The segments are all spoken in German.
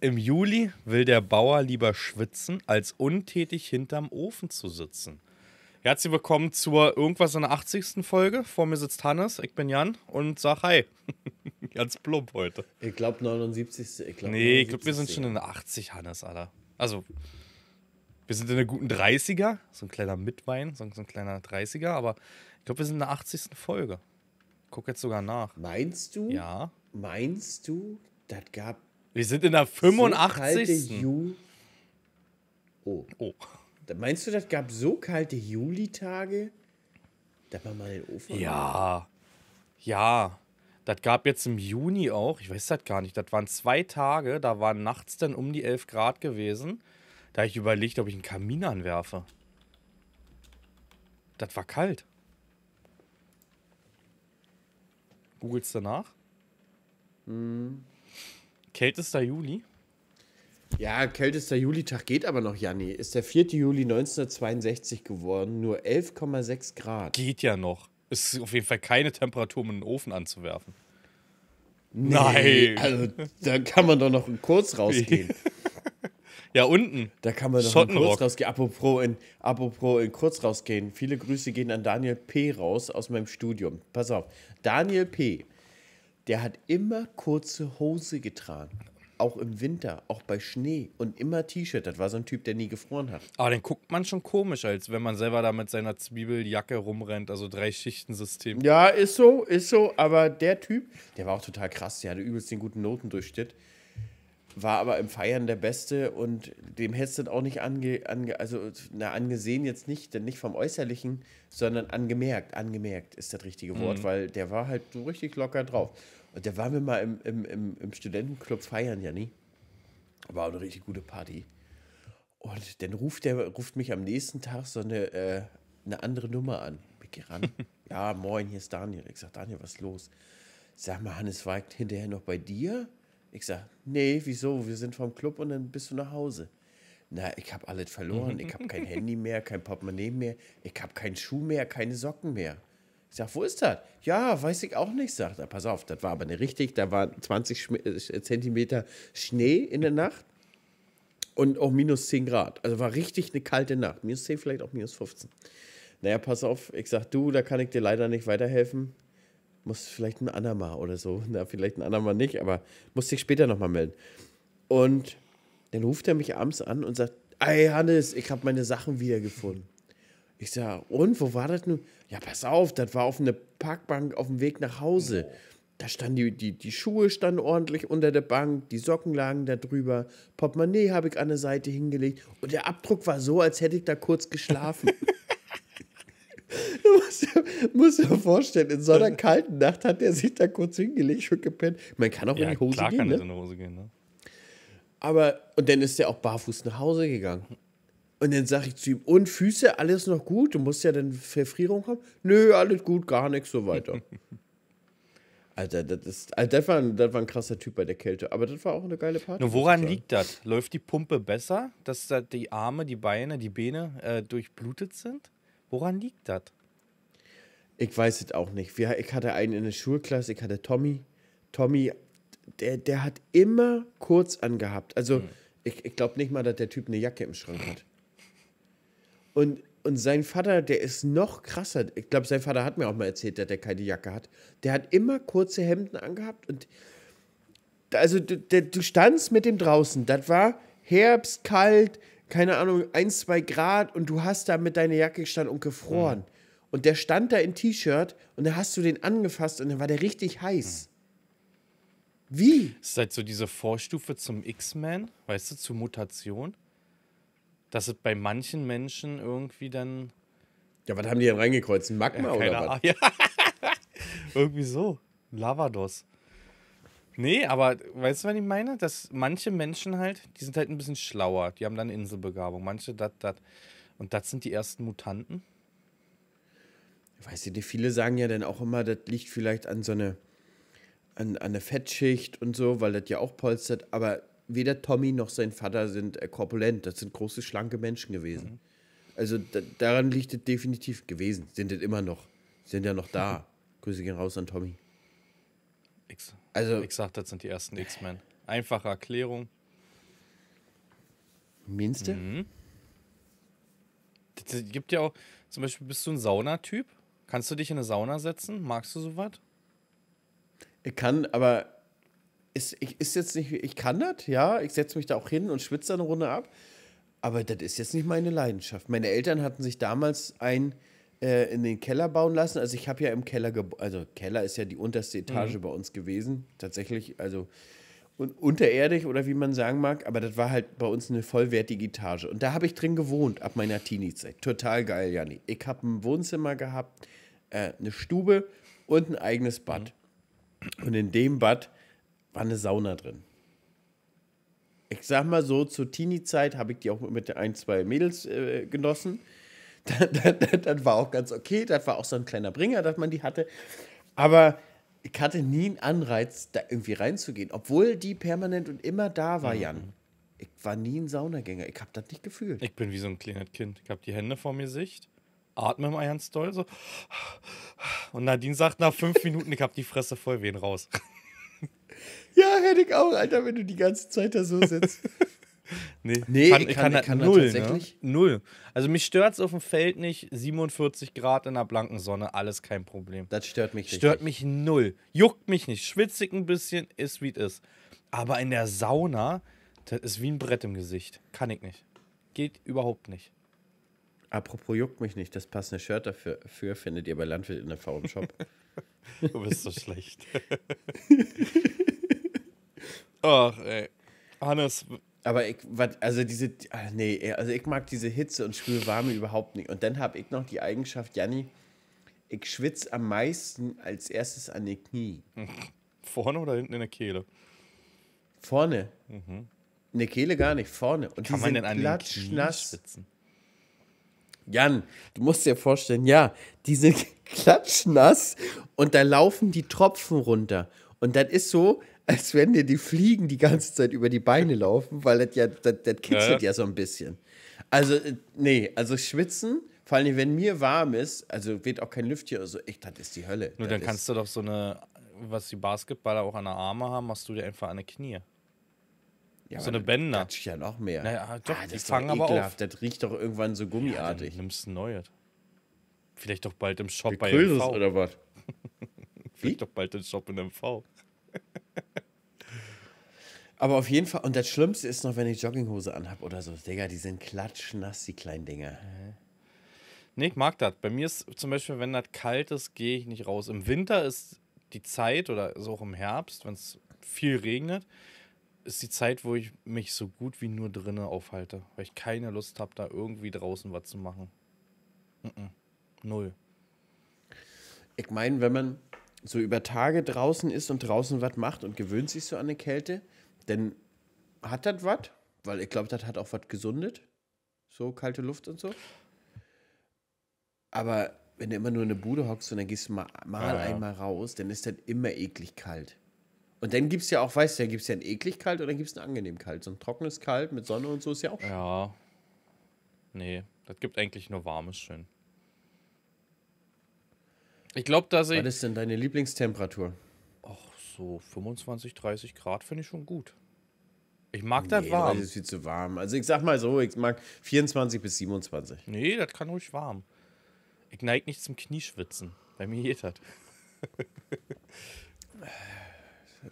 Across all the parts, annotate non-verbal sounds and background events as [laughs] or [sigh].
Im Juli will der Bauer lieber schwitzen, als untätig hinterm Ofen zu sitzen. Herzlich willkommen zur irgendwas in der 80. Folge. Vor mir sitzt Hannes, ich bin Jan und sag Hi. [laughs] Ganz plump heute. Ich glaube 79. Ich glaub, nee, 79. ich glaube, wir sind schon in der 80, Hannes, Alter. Also, wir sind in der guten 30er. So ein kleiner Mitwein, so ein, kleiner 30er. Aber ich glaube, wir sind in der 80. Folge. guck jetzt sogar nach. Meinst du? Ja. Meinst du, das gab wir sind in der 85. So Ju oh. oh. Meinst du, das gab so kalte Juli-Tage? Da war mal den Ofen. Ja. Ja. Das gab jetzt im Juni auch, ich weiß das gar nicht, das waren zwei Tage, da waren nachts dann um die 11 Grad gewesen. Da habe ich überlegt, ob ich einen Kamin anwerfe. Das war kalt. Googelst du nach? Mhm. Kältester Juli? Ja, kältester Julitag geht aber noch, Janni. Ist der 4. Juli 1962 geworden, nur 11,6 Grad. Geht ja noch. Ist auf jeden Fall keine Temperatur, um einen Ofen anzuwerfen. Nee, Nein! Also, da kann man doch noch kurz [laughs] rausgehen. ja, unten. Da kann man doch noch kurz rausgehen. Apropos in, apropos in kurz rausgehen. Viele Grüße gehen an Daniel P. raus aus meinem Studium. Pass auf. Daniel P der hat immer kurze Hose getragen. Auch im Winter, auch bei Schnee und immer T-Shirt. Das war so ein Typ, der nie gefroren hat. Aber den guckt man schon komisch, als wenn man selber da mit seiner Zwiebeljacke rumrennt, also drei Schichten-System. Ja, ist so, ist so. Aber der Typ, der war auch total krass. Der hatte übelst den guten Notendurchschnitt war aber im Feiern der Beste und dem hättest du auch nicht ange, ange also na, angesehen jetzt nicht, denn nicht vom Äußerlichen, sondern angemerkt. Angemerkt ist das richtige Wort, mhm. weil der war halt so richtig locker drauf. Und da waren wir mal im, im, im, im Studentenclub feiern, Janni. War auch eine richtig gute Party. Und dann ruft der ruft mich am nächsten Tag so eine, äh, eine andere Nummer an. Ich gehe ran. ja, moin, hier ist Daniel. Ich sag, Daniel, was ist los? Sag mal, Hannes Weigt hinterher noch bei dir? Ich sag, nee, wieso? Wir sind vom Club und dann bist du nach Hause. Na, ich habe alles verloren. Ich habe kein [laughs] Handy mehr, kein Portemonnaie mehr. Ich habe keinen Schuh mehr, keine Socken mehr. Ich sage, wo ist das? Ja, weiß ich auch nicht, sagt er. Pass auf, das war aber nicht richtig. Da waren 20 äh, Zentimeter Schnee in der Nacht und auch minus 10 Grad. Also war richtig eine kalte Nacht. Minus 10, vielleicht auch minus 15. Naja, pass auf, ich sage, du, da kann ich dir leider nicht weiterhelfen. Muss vielleicht ein andermal oder so. [laughs] Na, vielleicht ein andermal nicht, aber muss dich später nochmal melden. Und dann ruft er mich abends an und sagt, ey Hannes, ich habe meine Sachen wiedergefunden. Ich sage, und wo war das nun? Ja, pass auf, das war auf einer Parkbank auf dem Weg nach Hause. Oh. Da standen die, die, die Schuhe standen ordentlich unter der Bank, die Socken lagen da drüber, Portemonnaie habe ich an der Seite hingelegt und der Abdruck war so, als hätte ich da kurz geschlafen. [laughs] Du musst dir, musst dir vorstellen, in so einer kalten Nacht hat er sich da kurz hingelegt, schon gepennt. Man kann auch ja, in die Hose klar gehen. Klar kann ne? in die Hose gehen. Ne? Aber, und dann ist er auch barfuß nach Hause gegangen. Und dann sage ich zu ihm, und Füße, alles noch gut? Du musst ja dann Verfrierung haben. Nö, alles gut, gar nichts, so weiter. [laughs] Alter, das, ist, also das, war ein, das war ein krasser Typ bei der Kälte. Aber das war auch eine geile Party. Nur woran liegt das? Läuft die Pumpe besser, dass da die Arme, die Beine, die Beine äh, durchblutet sind? Woran liegt das? Ich weiß es auch nicht. Wir, ich hatte einen in der Schulklasse, ich hatte Tommy. Tommy, der, der hat immer kurz angehabt. Also, hm. ich, ich glaube nicht mal, dass der Typ eine Jacke im Schrank hat. Und, und sein Vater, der ist noch krasser. Ich glaube, sein Vater hat mir auch mal erzählt, dass der keine Jacke hat. Der hat immer kurze Hemden angehabt und also du, du standst mit dem draußen. Das war Herbst, kalt, keine Ahnung, ein, zwei Grad und du hast da mit deiner Jacke gestanden und gefroren. Mhm. Und der stand da in T-Shirt und da hast du den angefasst und dann war der richtig heiß. Mhm. Wie? Das ist halt so diese Vorstufe zum X-Men, weißt du, zur Mutation dass es bei manchen Menschen irgendwie dann. Ja, was haben die denn reingekreuzt? Ein Magma ja, oder was? ja. [laughs] irgendwie so. Lavados. Nee, aber weißt du, was ich meine? Dass manche Menschen halt, die sind halt ein bisschen schlauer. Die haben dann Inselbegabung. Manche dat, dat. Und das sind die ersten Mutanten? Weißt du, viele sagen ja dann auch immer, das liegt vielleicht an so eine, an, an eine Fettschicht und so, weil das ja auch polstert. Aber weder Tommy noch sein Vater sind äh, korpulent. Das sind große, schlanke Menschen gewesen. Mhm. Also da, daran liegt es definitiv gewesen. Sind es immer noch. Sind ja noch da. [laughs] Grüße gehen raus an Tommy. X. Also, ich sag, das sind die ersten X-Men. Einfache Erklärung. Meinst Mhm. Das gibt ja auch, zum Beispiel, bist du ein Saunatyp? Kannst du dich in eine Sauna setzen? Magst du sowas? Ich kann, aber ist, ich, ist jetzt nicht, ich kann das, ja, ich setze mich da auch hin und schwitze eine Runde ab, aber das ist jetzt nicht meine Leidenschaft. Meine Eltern hatten sich damals ein äh, in den Keller bauen lassen. Also ich habe ja im Keller, also Keller ist ja die unterste Etage mhm. bei uns gewesen, tatsächlich, also und unterirdisch oder wie man sagen mag, aber das war halt bei uns eine vollwertige Etage. Und da habe ich drin gewohnt ab meiner Teenie-Zeit. Total geil, Janni. Ich habe ein Wohnzimmer gehabt, äh, eine Stube und ein eigenes Bad. Mhm. Und in dem Bad war eine Sauna drin. Ich sag mal so, zur Teenie-Zeit habe ich die auch mit ein, zwei Mädels äh, genossen. [laughs] Das, war auch ganz okay. Das war auch so ein kleiner Bringer, dass man die hatte. Aber ich hatte nie einen Anreiz, da irgendwie reinzugehen. Obwohl die permanent und immer da war, mhm. Jan. Ich war nie ein Saunagänger. Ich habe das nicht gefühlt. Ich bin wie so ein kleines Kind. Ich habe die Hände vor mir Sicht, atme im Eiernstoll so. Und Nadine sagt nach fünf Minuten, ich habe die Fresse voll, wen raus. [laughs] Ja, hätte ich auch, Alter, wenn du die ganze Zeit da so sitzt. [laughs] nee, nee kann, ich kann, ich kann, null, ne? tatsächlich. Ne? Null. Also mich stört es auf dem Feld nicht. 47 Grad in der blanken Sonne, alles kein Problem. Das stört mich nicht. Stört mich null. Juckt mich nicht. Schwitzig ein bisschen, ist wie es ist. Aber in der Sauna, das ist wie ein Brett im Gesicht. Kann ich nicht. Geht überhaupt nicht. Apropos juckt mich nicht, das passende Shirt dafür, dafür findet ihr bei Landwirt in der V-Shop. [laughs] du bist so schlecht. [laughs] Ach, ey. Hannes. Aber ich, wat, also diese, ach nee, also ich mag diese Hitze und schwül überhaupt nicht. Und dann habe ich noch die Eigenschaft, Janni, ich schwitze am meisten als erstes an den Knie. [laughs] Vorne oder hinten in der Kehle? Vorne. Mhm. In der Kehle gar nicht, vorne. Und Kann die man sind denn an den schwitzen? Jan, du musst dir vorstellen, ja, die sind [laughs] klatschnass und da laufen die Tropfen runter. Und das ist so, als wenn dir die Fliegen die ganze Zeit über die Beine laufen, weil das ja, kitzelt ja. ja so ein bisschen. Also, äh, nee, also schwitzen, vor allem wenn mir warm ist, also weht auch kein Lüftchen oder so, also echt, das ist die Hölle. Nur das dann kannst du doch so eine, was die Basketballer auch an der Arme haben, machst du dir einfach an der Knie. Ja, so eine Bänder. Das ja noch mehr. Naja, ah, doch, ah, die fangen aber auf. Das riecht doch irgendwann so gummiartig. Ja, nimmst du neues. Vielleicht doch bald im Shop Wie bei MV. oder was? [laughs] Vielleicht doch bald im Shop in MV. Aber auf jeden Fall, und das Schlimmste ist noch, wenn ich Jogginghose anhab oder so. Digga, die sind klatschnass, die kleinen Dinger. Nee, ich mag das. Bei mir ist zum Beispiel, wenn das kalt ist, gehe ich nicht raus. Im Winter ist die Zeit, oder so auch im Herbst, wenn es viel regnet, ist die Zeit, wo ich mich so gut wie nur drinnen aufhalte. Weil ich keine Lust habe, da irgendwie draußen was zu machen. Mm -mm. Null. Ich meine, wenn man, so über Tage draußen ist und draußen was macht und gewöhnt sich so an eine Kälte, dann hat das was, weil ich glaube, das hat auch was gesundet. So kalte Luft und so. Aber wenn du immer nur in der Bude hockst und dann gehst du mal, mal ah, ja. einmal raus, dann ist das immer eklig kalt. Und dann gibt es ja auch, weißt du, dann gibt es ja ein eklig kalt oder dann gibt es ein angenehm kalt. So ein trockenes Kalt mit Sonne und so ist ja auch schön. Ja. Nee, das gibt eigentlich nur warmes schön. Ich glaube, dass ich. Was ist denn deine Lieblingstemperatur? Ach so, 25, 30 Grad finde ich schon gut. Ich mag nee, das warm. Das ist viel zu warm. Also ich sag mal so, ich mag 24 bis 27. Nee, das kann ruhig warm. Ich neige nicht zum Knieschwitzen. Bei mir geht das.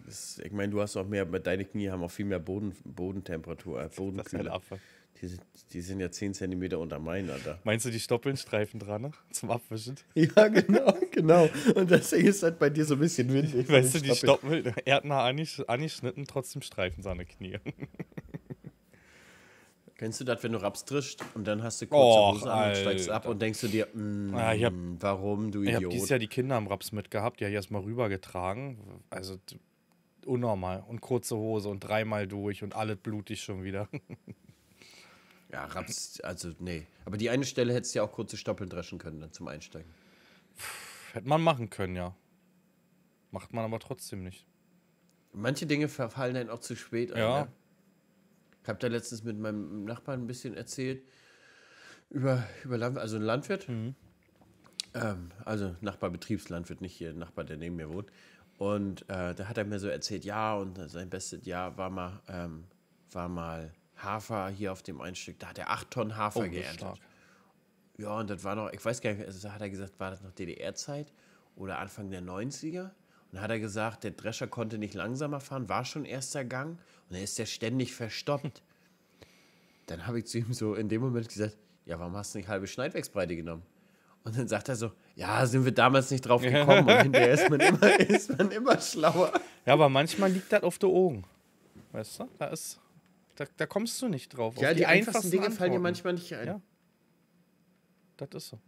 das ich meine, du hast auch mehr, deine Knie haben auch viel mehr Boden, Bodentemperatur, äh, Bodenkühle. Das ist halt die sind, die sind ja 10 cm unter meinen, Alter. Meinst du die Stoppelnstreifen dran zum Abwischen? [laughs] Ja, genau, genau. Und deswegen ist halt bei dir so ein bisschen windig. Weißt du, die Stoppeln, Stoppeln erdnah angeschnitten, trotzdem Streifen seine Knie. [laughs] Kennst du das, wenn du Raps trischst und dann hast du kurze Och, Hose an und steigst ab und denkst du dir, mm, ah, hab, warum, du Idiot? Ich habe dieses Jahr die Kinder am Raps mitgehabt, die habe ich erstmal rübergetragen. Also unnormal. Und kurze Hose und dreimal durch und alles blutig schon wieder. [laughs] Ja, Raps, also nee. Aber die eine Stelle hättest du ja auch kurze Stoppeln dreschen können dann zum Einsteigen. Pff, hätte man machen können, ja. Macht man aber trotzdem nicht. Manche Dinge verfallen dann auch zu spät. An, ja. Ne? Ich habe da letztens mit meinem Nachbarn ein bisschen erzählt über, über Landwirt, also ein Landwirt. Mhm. Ähm, also Nachbarbetriebslandwirt, nicht hier Nachbar, der neben mir wohnt. Und äh, da hat er mir so erzählt, ja, und sein bestes Jahr war mal, ähm, war mal Hafer hier auf dem Einstück. Da hat er acht Tonnen Hafer oh, geerntet. Stark. Ja, und das war noch, ich weiß gar nicht, also hat er gesagt, war das noch DDR-Zeit oder Anfang der 90er? Und dann hat er gesagt, der Drescher konnte nicht langsamer fahren, war schon erster Gang und dann ist der ständig verstoppt. [laughs] dann habe ich zu ihm so in dem Moment gesagt, ja, warum hast du nicht halbe Schneidwerksbreite genommen? Und dann sagt er so, ja, sind wir damals nicht drauf [laughs] gekommen und hinterher ist man, immer, [laughs] ist man immer schlauer. Ja, aber manchmal liegt das auf der Ohren. Weißt du, da ist da, da kommst du nicht drauf. Ja, die, die, einfachsten, einfachsten Dinge fallen dir manchmal nicht ein. Ja. Das ist so.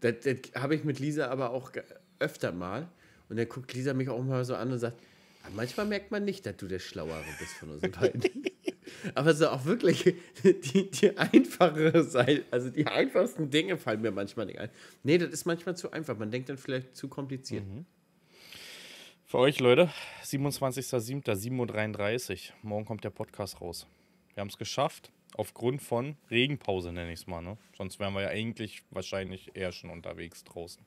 Das, das habe ich mit Lisa aber auch öfter mal. Und dann guckt Lisa mich auch mal so an und sagt, ah, manchmal merkt man nicht, dass du der Schlauere bist von uns beiden. [laughs] aber so auch wirklich die, die einfachere Seite, also die einfachsten Dinge fallen mir manchmal nicht ein. Nee, das ist manchmal zu einfach. Man denkt dann vielleicht zu kompliziert. Mhm. Für euch, Leute, 27.07.7.33 Uhr. Morgen kommt der Podcast raus wir haben es geschafft. Aufgrund von Regenpause nenne ich es mal. Ne? Sonst wären wir ja eigentlich wahrscheinlich eher schon unterwegs draußen.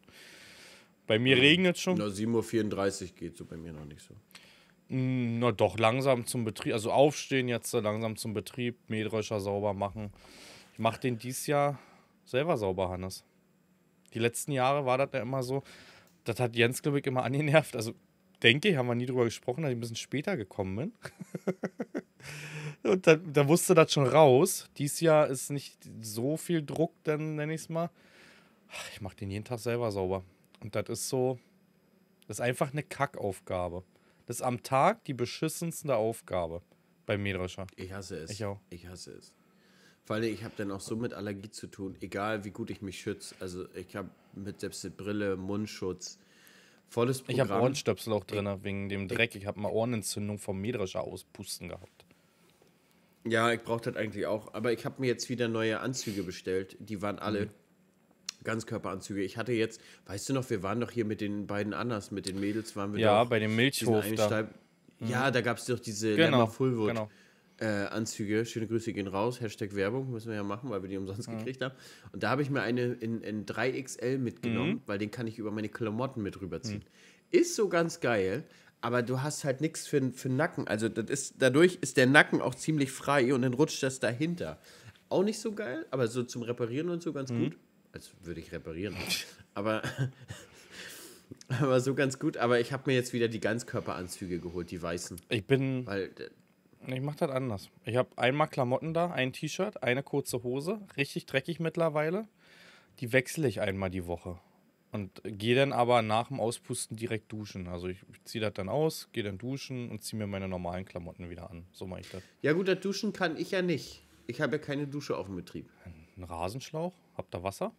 Bei mir ja, ähm, regnet schon. Na, 7.34 Uhr geht so bei mir noch nicht so. Hm, na doch, langsam zum Betrieb. Also aufstehen jetzt, äh, langsam zum Betrieb, Mähdrescher sauber machen. Ich mache den dies Jahr selber sauber, Hannes. Die letzten Jahre war das ja immer so. Das hat Jens, glaube ich, immer angenervt. Also denke ich, haben wir nie drüber gesprochen, dass ich ein bisschen später gekommen bin. [laughs] und da, da, wusste das schon raus. Dies Jahr ist nicht so viel Druck, dann nenne ich es mal. Ich mache den jeden Tag selber sauber. Und das ist so, das ist einfach eine Kackaufgabe. Das ist am Tag die beschissenste Aufgabe bei Mähdrescher. Ich hasse es. Ich auch. Ich hasse es. Weil ich habe dann auch so mit Allergie zu tun, egal wie gut ich mich schütze. Also ich habe mit selbst eine Brille, Mundschutz, Volles Programm. Ich habe Ohrenstöpsel auch drin, ich, wegen dem Dreck. Ich habe mal Ohrenentzündung vom Mähdrescher auspusten gehabt. Ja, ich brauchte das eigentlich auch. Aber ich habe mir jetzt wieder neue Anzüge bestellt. Die waren alle mhm. Ganzkörperanzüge. Ich hatte jetzt, weißt du noch, wir waren doch hier mit den beiden anders, mit den Mädels waren wir Ja, doch, bei dem Milchhof. Da. Mhm. Ja, da gab es doch diese genau, Lämmer Fullwood. Genau äh, Anzüge. Schöne Grüße gehen raus. Hashtag Werbung müssen wir ja machen, weil wir die umsonst mhm. gekriegt haben. Und da habe ich mir eine in, in 3XL mitgenommen, mhm. weil den kann ich über meine Klamotten mit rüberziehen. Mhm. Ist so ganz geil, aber du hast halt nichts für, für Nacken. Also das ist, dadurch ist der Nacken auch ziemlich frei und dann rutscht das dahinter. Auch nicht so geil, aber so zum Reparieren und so ganz mhm. gut. Als würde ich reparieren. aber [laughs] aber so ganz gut. Aber ich habe mir jetzt wieder die Ganzkörperanzüge geholt, die weißen. Ich bin. Weil ich mache das anders. Ich habe einmal Klamotten da, ein T-Shirt, eine kurze Hose, richtig dreckig mittlerweile. Die wechsle ich einmal die Woche. Und gehe dann aber nach dem Auspusten direkt duschen. Also ich ziehe das dann aus, gehe dann duschen und ziehe mir meine normalen Klamotten wieder an. So mache ich das. Ja gut, das Duschen kann ich ja nicht. Ich habe ja keine Dusche auf dem Betrieb. Ein Rasenschlauch? Habt ihr Wasser?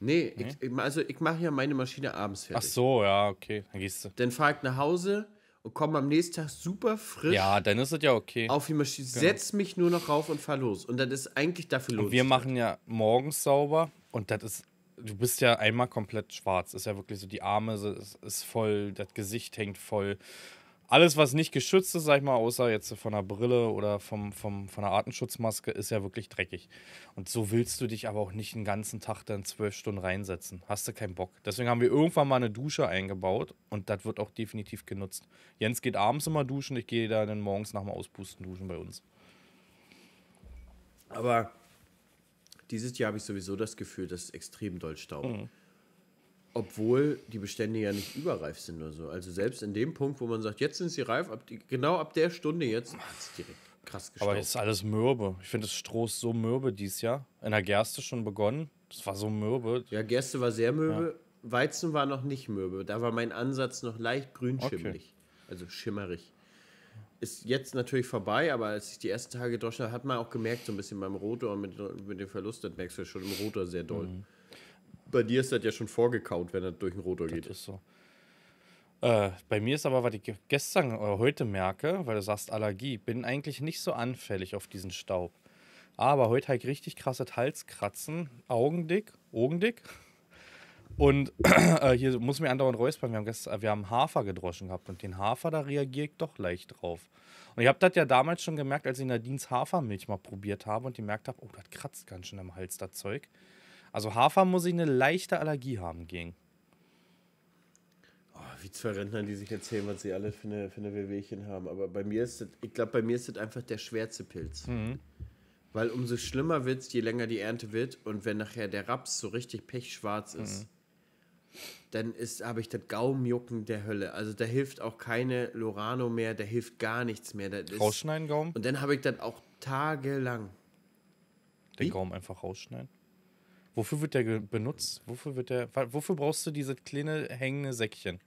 Nee, nee? Ich, also ich mache ja meine Maschine abends fertig. Ach so, ja, okay. Dann gehst du. Dann fahre ich nach Hause, und komme am nächsten Tag super frisch. Ja, dann ist es ja okay. Auf die Maschine, genau. setz mich nur noch rauf und fahr los. Und dann ist eigentlich dafür los. Und wir machen ja morgens sauber und das ist, du bist ja einmal komplett schwarz. Ist ja wirklich so, die Arme ist, ist voll, das Gesicht hängt voll alles, was nicht geschützt ist, sag ich mal, außer jetzt von der Brille oder vom, vom, von der Artenschutzmaske, ist ja wirklich dreckig. Und so willst du dich aber auch nicht den ganzen Tag dann zwölf Stunden reinsetzen. Hast du keinen Bock. Deswegen haben wir irgendwann mal eine Dusche eingebaut und das wird auch definitiv genutzt. Jens geht abends immer duschen, ich gehe dann morgens nach dem Auspusten duschen bei uns. Aber dieses Jahr habe ich sowieso das Gefühl, dass es extrem doll staubt. Mhm obwohl die Bestände ja nicht überreif sind oder so. Also selbst in dem Punkt, wo man sagt, jetzt sind sie reif, ab die, genau ab der Stunde jetzt hat es direkt krass gestaubt. Aber jetzt ist alles mürbe. Ich finde das Stroh so mürbe dieses Jahr. In der Gerste schon begonnen. Das war so mürbe. Ja, Gerste war sehr mürbe. Ja. Weizen war noch nicht mürbe. Da war mein Ansatz noch leicht grünschimmelig. Okay. Also schimmerig. Ist jetzt natürlich vorbei, aber als ich die ersten Tage gedroschen habe, hat man auch gemerkt, so ein bisschen beim Rotor mit, mit dem Verlust, das merkst du schon im Rotor sehr doll. Mhm bei dir ist das ja schon vorgekaut, wenn das durch den Rotor das geht. Das ist so. Äh, bei mir ist aber, was ich gestern oder äh, heute merke, weil du sagst Allergie, bin eigentlich nicht so anfällig auf diesen Staub. Aber heute halt richtig krasses Halskratzen, Augendick, Augendick. Und [clears throat] äh, hier muss mir andauernd räuspern. Wir haben, gestern, äh, wir haben Hafer gedroschen gehabt und den Hafer, da reagiere ich doch leicht drauf. Und ich habe das ja damals schon gemerkt, als ich Nadines Hafermilch mal probiert habe und gemerkt habe, oh, das kratzt ganz schön im Hals, das Zeug. Also Hafer muss ich eine leichte Allergie haben gegen. Oh, wie zwei Rentner, die sich erzählen, was sie alle für eine, für eine Wehwehchen haben. Aber bei mir ist das, ich glaube, bei mir ist das einfach der schwärze Pilz. Mhm. Weil umso schlimmer wird es, je länger die Ernte wird und wenn nachher der Raps so richtig pechschwarz ist, mhm. dann habe ich das Gaumjucken der Hölle. Also da hilft auch keine Lorano mehr, da hilft gar nichts mehr. Das Rausschneiden Gaumen? Und dann habe ich das auch tagelang. Den Wie? Gaumen einfach rausschneiden? Wofür wird der benutzt? Wofür wird der. Wofür brauchst du diese kleine hängende Säckchen?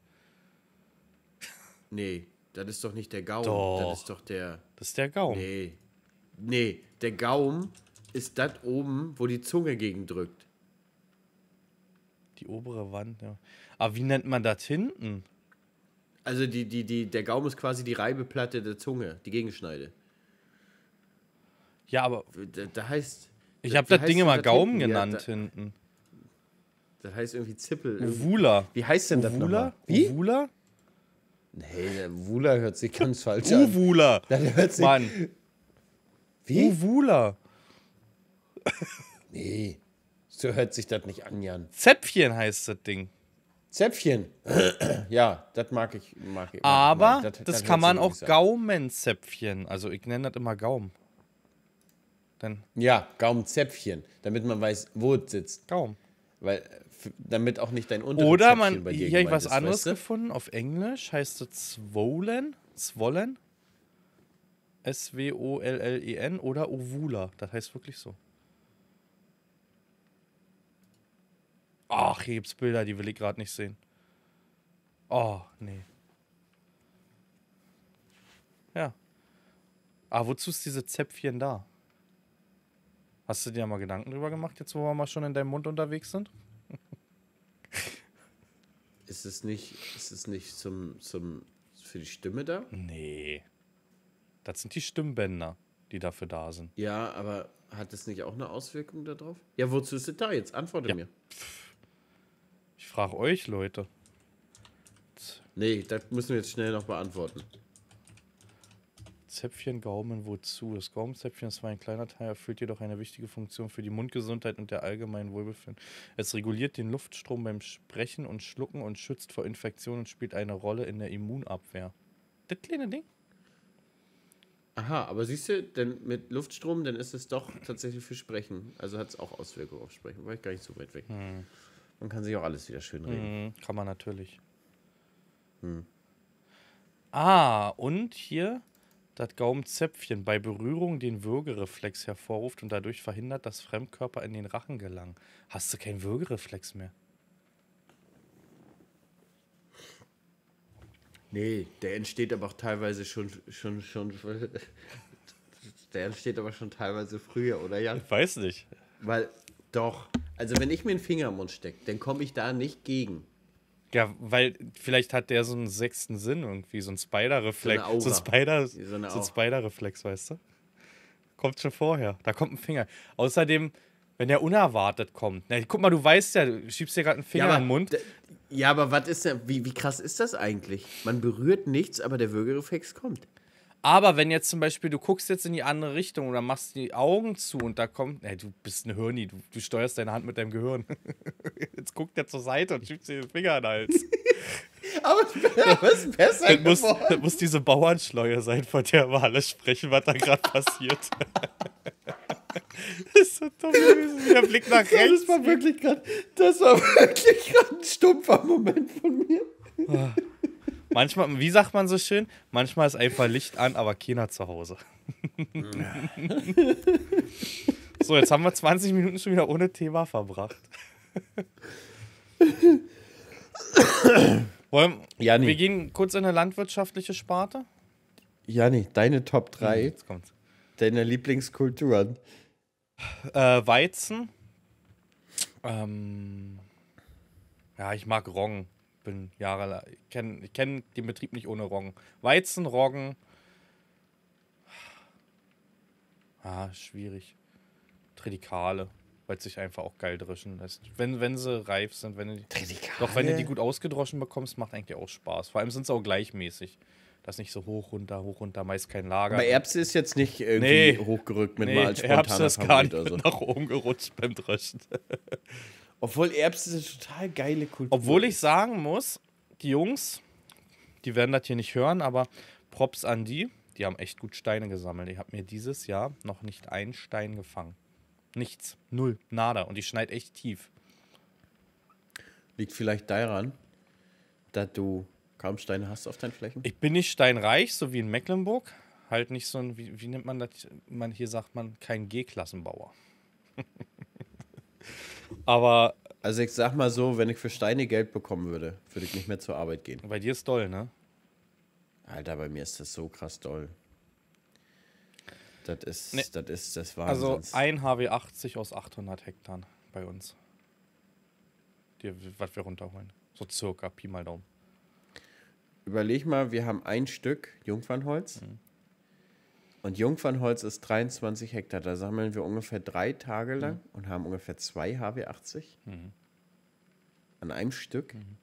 Nee, das ist doch nicht der Gaum. Doch. Das ist doch der. Das ist der Gaum. Nee. Nee, der Gaum ist das oben, wo die Zunge gegen drückt. Die obere Wand, ja. Aber wie nennt man das hinten? Also die, die, die, der Gaum ist quasi die Reibeplatte der Zunge, die Gegenschneide. Ja, aber. Da, da heißt. Ich äh, habe das Ding immer Gaumen genannt ja, da, hinten. Das heißt irgendwie Zippel. Wula. Wie heißt denn das Wula? Wie? Wula? Nee, der Wula hört sich ganz [laughs] falsch an. Uvula. Das hört sich Mann. Wie? Uvula. [laughs] nee, so hört sich das nicht an, Jan. Zäpfchen heißt das Ding. Zäpfchen. [clears throat] ja, das mag ich. Mag ich mag, Aber mag. Das, das, das, kann man auch Gaumenzäpfchen. Also ich nenne das immer Gaumen. Denn ja, Gaumenzäpfchen, damit man weiß, wo es sitzt. Gaum. Weil, damit auch nicht dein Unterricht Oder man, bei dir hier habe ich was ist, anderes weißt du? gefunden. Auf Englisch heißt es swollen. Swollen. S-W-O-L-L-E-N oder Ovula. Das heißt wirklich so. Ach, hier gibt's Bilder, die will ich gerade nicht sehen. Oh, nee. Ja. Aber wozu ist diese Zäpfchen da? Hast du dir mal Gedanken drüber gemacht, jetzt wo wir mal schon in deinem Mund unterwegs sind? [laughs] ist es nicht, ist es nicht zum, zum, für die Stimme da? Nee. Das sind die Stimmbänder, die dafür da sind. Ja, aber hat es nicht auch eine Auswirkung darauf? Ja, wozu ist es da jetzt? Antworte ja. mir. Ich frage euch, Leute. Nee, das müssen wir jetzt schnell noch beantworten. Zäpfchen, Gaumen, wozu? Das Gaumenzäpfchen, ist zwar ein kleiner Teil, erfüllt jedoch eine wichtige Funktion für die Mundgesundheit und der allgemeinen Wohlbefinden. Es reguliert den Luftstrom beim Sprechen und Schlucken und schützt vor Infektionen und spielt eine Rolle in der Immunabwehr. Das kleine Ding. Aha, aber siehst du, denn mit Luftstrom, dann ist es doch tatsächlich für Sprechen. Also hat es auch Auswirkungen auf Sprechen. War ich gar nicht so weit weg. Hm. Man kann sich auch alles wieder schön reden. Hm, kann man natürlich. Hm. Ah, und hier das Gaumenzäpfchen bei Berührung den Würgereflex hervorruft und dadurch verhindert, dass Fremdkörper in den Rachen gelangen. Hast du keinen Würgereflex mehr? Nee, der entsteht aber auch teilweise schon, schon, schon. [laughs] Der entsteht aber schon teilweise früher, oder Jan? Ich weiß nicht. Weil, doch, also wenn ich mir einen Finger im Mund stecke, dann komme ich da nicht gegen. Ja, weil vielleicht hat der so einen sechsten Sinn irgendwie, so ein Spider-Reflex. So, so, ein Spider, so, so Spider-Reflex, weißt du? Kommt schon vorher. Da kommt ein Finger. Außerdem, wenn der unerwartet kommt. Na, guck mal, du weißt ja, du schiebst dir gerade einen Finger ja, in den Mund. Ja, aber was ist denn, wie, wie krass ist das eigentlich? Man berührt nichts, aber der Würgereflex kommt. Aber wenn jetzt zum Beispiel, du guckst jetzt in die andere Richtung oder machst die Augen zu und da kommt, ey, du bist ein Hirni, du, du steuerst deine Hand mit deinem Gehirn. [laughs] jetzt guckt er zur Seite und schiebt dir den Finger an den Hals. [laughs] aber es [laughs] ist besser das muss, das muss diese Bauernschleue sein, von der wir alle sprechen, was da gerade passiert. Das ist so dumm gewesen. Der Blick nach rechts. Das war wirklich gerade ein stumpfer Moment von mir. Ah manchmal, wie sagt man so schön, manchmal ist einfach Licht an, aber keiner zu Hause. [laughs] so, jetzt haben wir 20 Minuten schon wieder ohne Thema verbracht. [coughs] Wollen, Janni. Wir gehen kurz in eine landwirtschaftliche Sparte. Jani, deine Top 3 hm, jetzt kommt's. Deine Lieblingskulturen. Äh, Weizen. Ähm, ja, ich mag Roggen bin jahrelang, ich kenne kenn den Betrieb nicht ohne Roggen. Weizen, Roggen. Ah, schwierig. Tridikale, weil es sich einfach auch geil drischen lässt. Wenn, wenn sie reif sind, wenn du, Tridikale? Doch, wenn du die gut ausgedroschen bekommst, macht eigentlich auch Spaß. Vor allem sind sie auch gleichmäßig. Das nicht so hoch, runter, hoch, runter, meist kein Lager. Aber Erbse ist jetzt nicht irgendwie nee, hochgerückt mit nee, mal spontaner Erbse ist gar nicht also. nach oben gerutscht beim Dröschen. Obwohl Erbsen eine total geile Kultur. Obwohl ich sagen muss, die Jungs, die werden das hier nicht hören, aber Props an die. Die haben echt gut Steine gesammelt. Ich habe mir dieses Jahr noch nicht einen Stein gefangen. Nichts. Null. Nada. Und die schneit echt tief. Liegt vielleicht daran, dass du kaum Steine hast auf deinen Flächen? Ich bin nicht steinreich, so wie in Mecklenburg. Halt nicht so ein, wie, wie nennt man das? Man, hier sagt man kein G-Klassenbauer. [laughs] Aber. Also ich sag mal so, wenn ich für Steine Geld bekommen würde, würde ich nicht mehr zur Arbeit gehen. Bei dir ist doll, ne? Alter, bei mir ist das so krass doll. Das ist, nee. das ist, das war. Also ein HW80 aus 800 Hektar bei uns. Die, was wir runterholen. So circa, Pi mal Daumen. Überleg mal, wir haben ein Stück Jungfernholz. Mhm. Und Jungfernholz ist 23 Hektar. Da sammeln wir ungefähr drei Tage lang mhm. und haben ungefähr zwei HW80 mhm. an einem Stück. Mhm.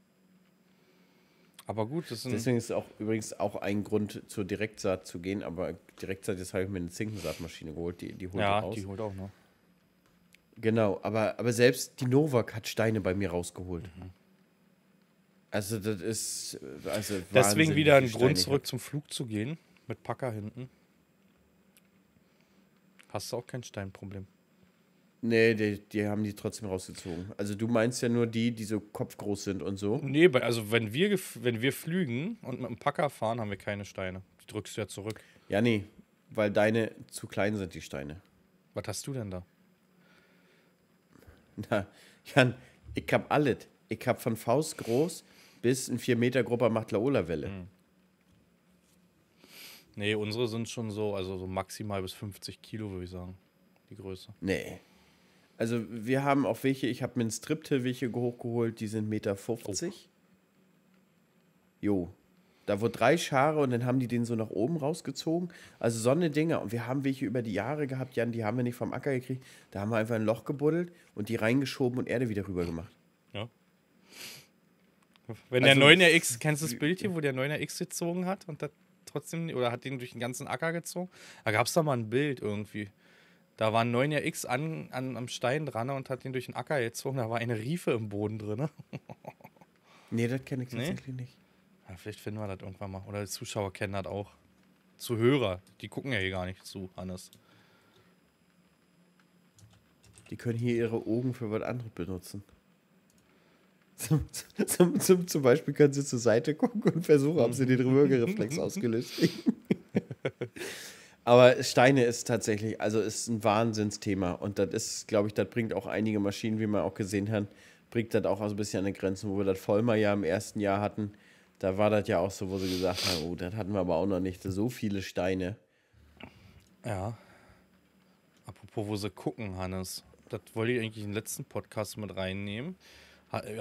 Aber gut, das ist Deswegen ist auch übrigens auch ein Grund, zur Direktsaat zu gehen. Aber Direktsaat, jetzt habe ich mir eine Zinkensaatmaschine geholt. Die, die holt ja, raus. die holt auch noch. Genau, aber, aber selbst die Novak hat Steine bei mir rausgeholt. Mhm. Also, das ist. Äh, also Deswegen wieder ein Grund, zurück zum Flug zu gehen. Mit Packer hinten hast du auch kein Steinproblem. Nee, die, die, haben die trotzdem rausgezogen. Also du meinst ja nur die, die so kopfgroß sind und so. Nee, also wenn wir, wenn wir flügen und mit dem Packer fahren, haben wir keine Steine. Die drückst du ja zurück. Ja, nee, weil deine zu klein sind, die Steine. Was hast du denn da? [laughs] Na, Jan, ich hab alles. Ich hab von Faust groß bis ein 4 Meter Grupper macht Laola-Welle. Mhm. Nee, unsere sind schon so, also so maximal bis 50 Kilo, würde ich sagen. Die Größe. Nee. Also wir haben auch welche, ich habe mir einen strip welche hochgeholt, die sind 1,50 Meter. Oh. Jo. Da wurden drei Schare und dann haben die den so nach oben rausgezogen. Also so eine Dinger. Und wir haben welche über die Jahre gehabt, Jan, die haben wir nicht vom Acker gekriegt. Da haben wir einfach ein Loch gebuddelt und die reingeschoben und Erde wieder rüber gemacht. Ja. Wenn also, der 9 rx kennst du das Bild hier, wo der 9 rx gezogen hat und das trotzdem oder hat den durch den ganzen Acker gezogen. Da gab es da mal ein Bild irgendwie. Da war ein 9 X an, an, am Stein dran und hat den durch den Acker gezogen. Da war eine Riefe im Boden drin. [laughs] nee, das kenne ich tatsächlich nee? nicht. Ja, vielleicht finden wir das irgendwann mal. Oder die Zuschauer kennen das auch. Zuhörer, die gucken ja hier gar nicht zu, Hannes. Die können hier ihre Augen für was anderes benutzen. Zum, zum, zum, zum, Beispiel können sie zur Seite gucken und versuchen, ob sie den Würgereflex [laughs] ausgelöst haben. Aber Steine ist tatsächlich, also ist ein Wahnsinnsthema. Und das ist, glaube ich, das bringt auch einige Maschinen, wie man auch gesehen hat, bringt das auch ein bisschen an die Grenzen, wo wir das Vollmer ja im ersten Jahr hatten. Da war das ja auch so, wo sie gesagt haben, oh, das hatten wir aber auch noch nicht. So viele Steine. Ja. Apropos, wo sie gucken, Hannes. Das wollte ich eigentlich in den letzten Podcast mit reinnehmen.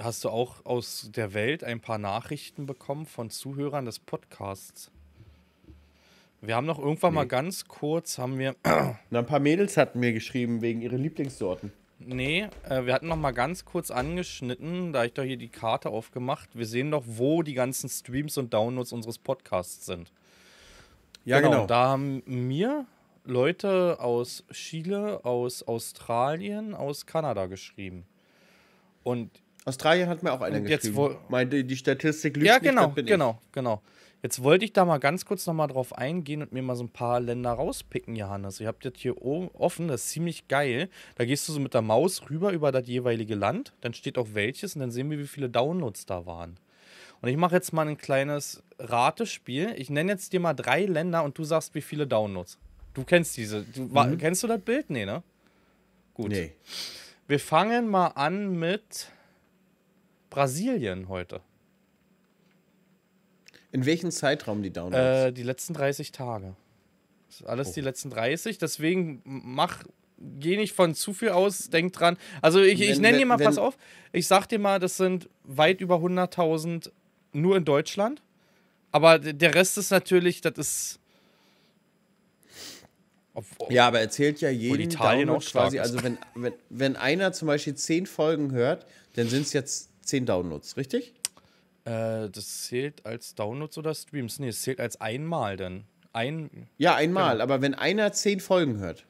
Hast du auch aus der Welt ein paar Nachrichten bekommen von Zuhörern des Podcasts? Wir haben noch irgendwann nee. mal ganz kurz, haben wir. Na, ein paar Mädels hatten mir geschrieben wegen ihrer Lieblingssorten. Nee, äh, wir hatten noch mal ganz kurz angeschnitten, da ich doch hier die Karte aufgemacht. Wir sehen doch, wo die ganzen Streams und Downloads unseres Podcasts sind. Ja, genau. genau. Da haben mir Leute aus Chile, aus Australien, aus Kanada geschrieben. Und Australien hat mir auch eine geschrieben. Jetzt Meinte die, Statistik lügt ja, genau, nicht, bin genau, ich. genau. Jetzt wollte ich da mal ganz kurz nochmal drauf eingehen und mir mal so ein paar Länder rauspicken, Johannes. Ihr habt jetzt hier oben offen, das ist ziemlich geil. Da gehst du so mit der Maus rüber über das jeweilige Land, dann steht auch welches und dann sehen wir, wie viele Downloads da waren. Und ich mache jetzt mal ein kleines Ratespiel. Ich nenne jetzt dir mal drei Länder und du sagst, wie viele Downloads. Du kennst diese. Du, mhm. Kennst du das Bild? Nee, ne? Gut. Nee. Wir fangen mal an mit Brasilien heute. In welchem Zeitraum die Downloads? Äh, die letzten 30 Tage. Das ist alles oh. die letzten 30. Deswegen mach, geh nicht von zu viel aus, denk dran. Also ich, ich nenne dir mal, wenn, pass auf, ich sag dir mal, das sind weit über 100.000 nur in Deutschland. Aber der Rest ist natürlich, das ist. Ob, ob ja, aber erzählt ja jeden Italien Download auch quasi. Also wenn, wenn, wenn einer zum Beispiel zehn Folgen hört, dann sind es jetzt 10 Downloads, richtig? Äh, das zählt als Downloads oder Streams? Nee, es zählt als einmal dann. Ein, ja, einmal, genau. aber wenn einer 10 Folgen hört.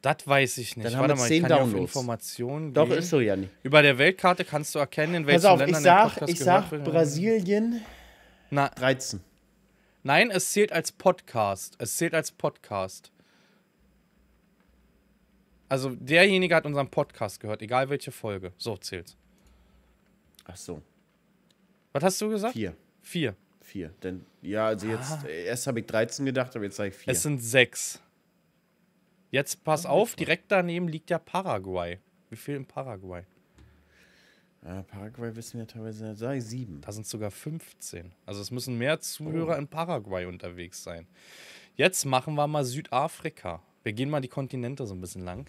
Das weiß ich nicht. Dann Warte haben wir mal, 10 ich kann Downloads. Informationen Doch, ist so, Janni. Über der Weltkarte kannst du erkennen, in welchen Pass auf, Ländern ich sag, der ich sag wird. Brasilien Na, 13. Nein, es zählt als Podcast. Es zählt als Podcast. Also derjenige hat unseren Podcast gehört, egal welche Folge. So zählt's. Ach so. Was hast du gesagt? Vier. Vier. Vier. Denn, ja, also jetzt, ah. Äh, erst habe ich 13 gedacht, aber jetzt sage ich vier. Es sind sechs. Jetzt pass auf, direkt daneben liegt ja Paraguay. Wie viel in Paraguay? Ah, Paraguay wissen wir teilweise, sage ich sieben. Da sind sogar 15. Also es müssen mehr Zuhörer oh. in Paraguay unterwegs sein. Jetzt machen wir mal Südafrika. Wir gehen mal die Kontinente so ein bisschen lang.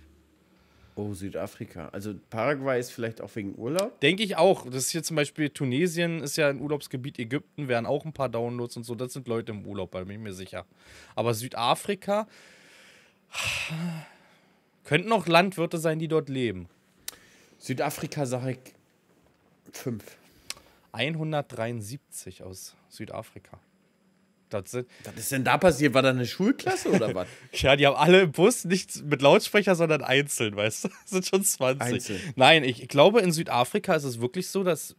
Oh, Südafrika. Also Paraguay ist vielleicht auch wegen Urlaub? Denke ich auch. Das ist hier zum Beispiel Tunesien ist ja ein Urlaubsgebiet, Ägypten wären auch ein paar Downloads und so. Das sind Leute im Urlaub, da bin ich mir sicher. Aber Südafrika könnten auch Landwirte sein, die dort leben. Südafrika sage ich 5. 173 aus Südafrika. Das, sind, was ist denn da passiert? War da eine Schulklasse oder was? [laughs] ja, die haben alle im Bus nicht mit Lautsprecher, sondern einzeln, weißt du? Das [laughs] sind schon 20. Einzeln. Nein, ich glaube, in Südafrika ist es wirklich so, dass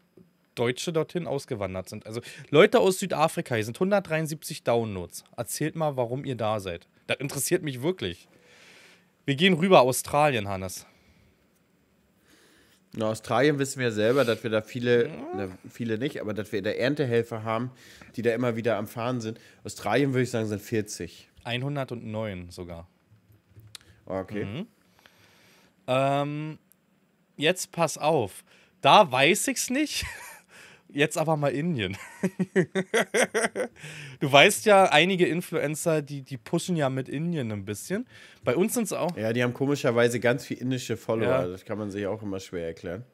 Deutsche dorthin ausgewandert sind. Also Leute aus Südafrika, hier sind 173 Downloads. Erzählt mal, warum ihr da seid. Das interessiert mich wirklich. Wir gehen rüber, Australien, Hannes. In Australien wissen wir selber, dass wir da viele, na, ne, viele nicht, aber dass wir da Erntehelfer haben, die da immer wieder am Fahren sind. Australien würde ich sagen, sind 40. 109 sogar. Okay. Mhm. Ähm, jetzt pass auf. Da weiß ich es nicht. [laughs] Jetzt aber mal Indien. [laughs] du weißt ja, einige Influencer, die, die pushen ja mit Indien ein bisschen. Bei uns sind es auch. Ja, die haben komischerweise ganz viele indische Follower. Ja. Das kann man sich auch immer schwer erklären.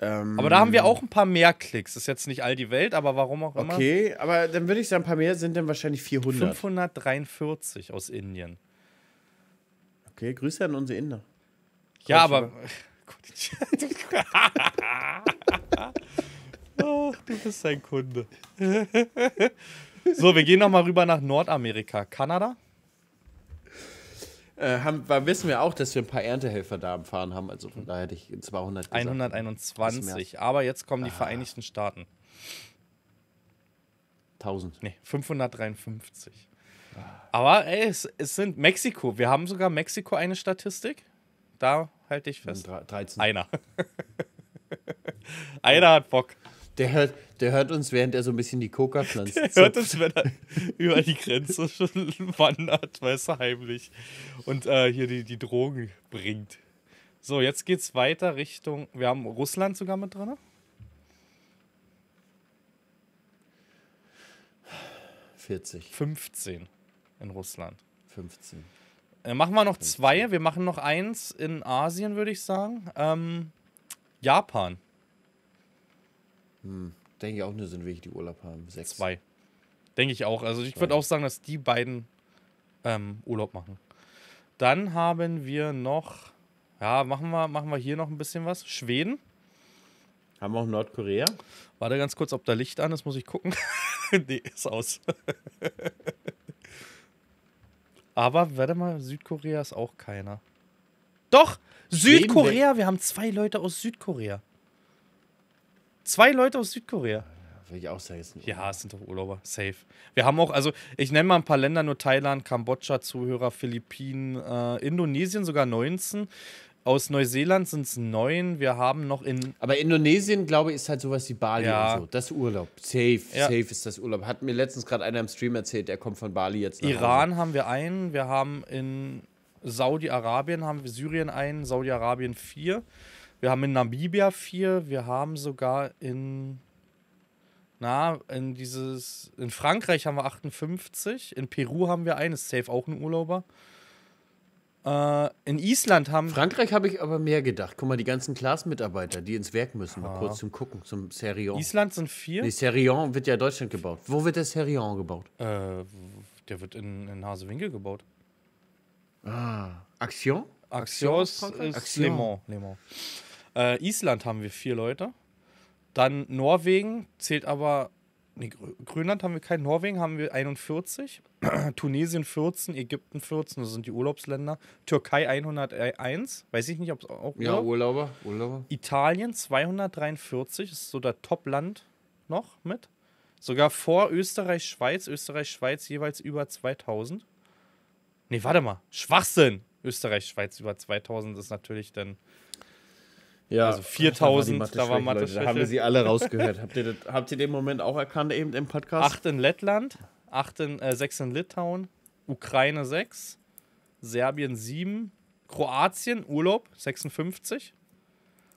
Ähm aber da haben wir auch ein paar mehr Klicks. Ist jetzt nicht all die Welt, aber warum auch immer. Okay, aber dann würde ich sagen, ein paar mehr sind dann wahrscheinlich 400. 543 aus Indien. Okay, Grüße an unsere Inder. Komm ja, aber. [laughs] [laughs] Du bist ein Kunde. so, wir gehen nochmal rüber nach Nordamerika. Kanada? Äh, haben, wissen wir auch, dass wir ein paar Erntehelfer da am Fahren haben. Also von daher hätte ich 200 gesagt. 121. Aber jetzt kommen die Aha. Vereinigten Staaten. 1000. Nee, 553. Aber ey, es, es, sind Mexiko. Wir haben sogar Mexiko eine Statistik. Da halte ich fest. 13. Einer. [laughs] Einer hat Bock. Der hört, der hört uns, während er so ein bisschen die Coca-Pflanze [laughs] Der hört uns, wenn er [laughs] über die Grenze [laughs] wandert, weißt du, heimlich. Und äh, hier die, die Drogen bringt. So, jetzt geht's weiter Richtung. Wir haben Russland sogar mit drin. Vierzig. 15 in Russland. 15. Äh, machen wir noch 15. zwei. Wir machen noch eins in Asien, würde ich sagen. Ähm, Japan. Hm. Denke ich auch nur sind welche, die Urlaub haben. Sechs. Zwei. Denke ich auch. Also ich würde auch sagen, dass die beiden ähm, Urlaub machen. Dann haben wir noch, ja, machen wir, machen wir hier noch ein bisschen was. Schweden. Haben wir auch Nordkorea? Warte ganz kurz, ob da Licht an ist, muss ich gucken. [laughs] nee, ist aus. [laughs] Aber warte mal, Südkorea ist auch keiner. Doch, Südkorea, wir haben zwei Leute aus Südkorea. Zwei Leute aus Südkorea. Will ich auch sagen. Ja, es sind doch Urlauber. Safe. Wir haben auch, also ich nenne mal ein paar Länder, nur Thailand, Kambodscha, Zuhörer, Philippinen, äh, Indonesien sogar 19. Aus Neuseeland sind es neun. Wir haben noch in. Aber Indonesien, glaube ich, ist halt sowas wie Bali ja. und so. Das Urlaub. Safe, ja. safe ist das Urlaub. Hat mir letztens gerade einer im Stream erzählt, der kommt von Bali jetzt. Iran Hause. haben wir einen. Wir haben in Saudi-Arabien, haben wir Syrien einen, Saudi-Arabien vier. Wir haben in Namibia vier, wir haben sogar in. Na, in dieses. In Frankreich haben wir 58, in Peru haben wir einen, ist safe auch ein Urlauber. Äh, in Island haben. Frankreich habe ich aber mehr gedacht. Guck mal, die ganzen Glas-Mitarbeiter, die ins Werk müssen, mal ah. kurz zum Gucken, zum Serion. Island sind vier? Nee, Serion wird ja in Deutschland gebaut. Wo wird der Serion gebaut? Äh, der wird in, in Hasewinkel gebaut. Ah. Action? Axios, Axios ist Le Mans. Le Mans. Äh, Island haben wir vier Leute. Dann Norwegen zählt aber. Nee, Grönland haben wir kein. Norwegen haben wir 41. [clears throat] Tunesien 14, Ägypten 14, das also sind die Urlaubsländer. Türkei 101, weiß ich nicht, ob es auch. Urlaub. Ja, Urlauber, Urlauber. Italien 243, ist so der Top-Land noch mit. Sogar vor Österreich, Schweiz. Österreich, Schweiz jeweils über 2000. Nee, warte mal. Schwachsinn! Österreich, Schweiz über 2000 ist natürlich dann ja, also 4000, da war Mathe Da haben wir sie alle rausgehört. habt, ihr das, habt ihr den Moment auch erkannt eben im Podcast? 8 in Lettland, 8 in, äh, 6 in Litauen, Ukraine 6, Serbien 7, Kroatien Urlaub 56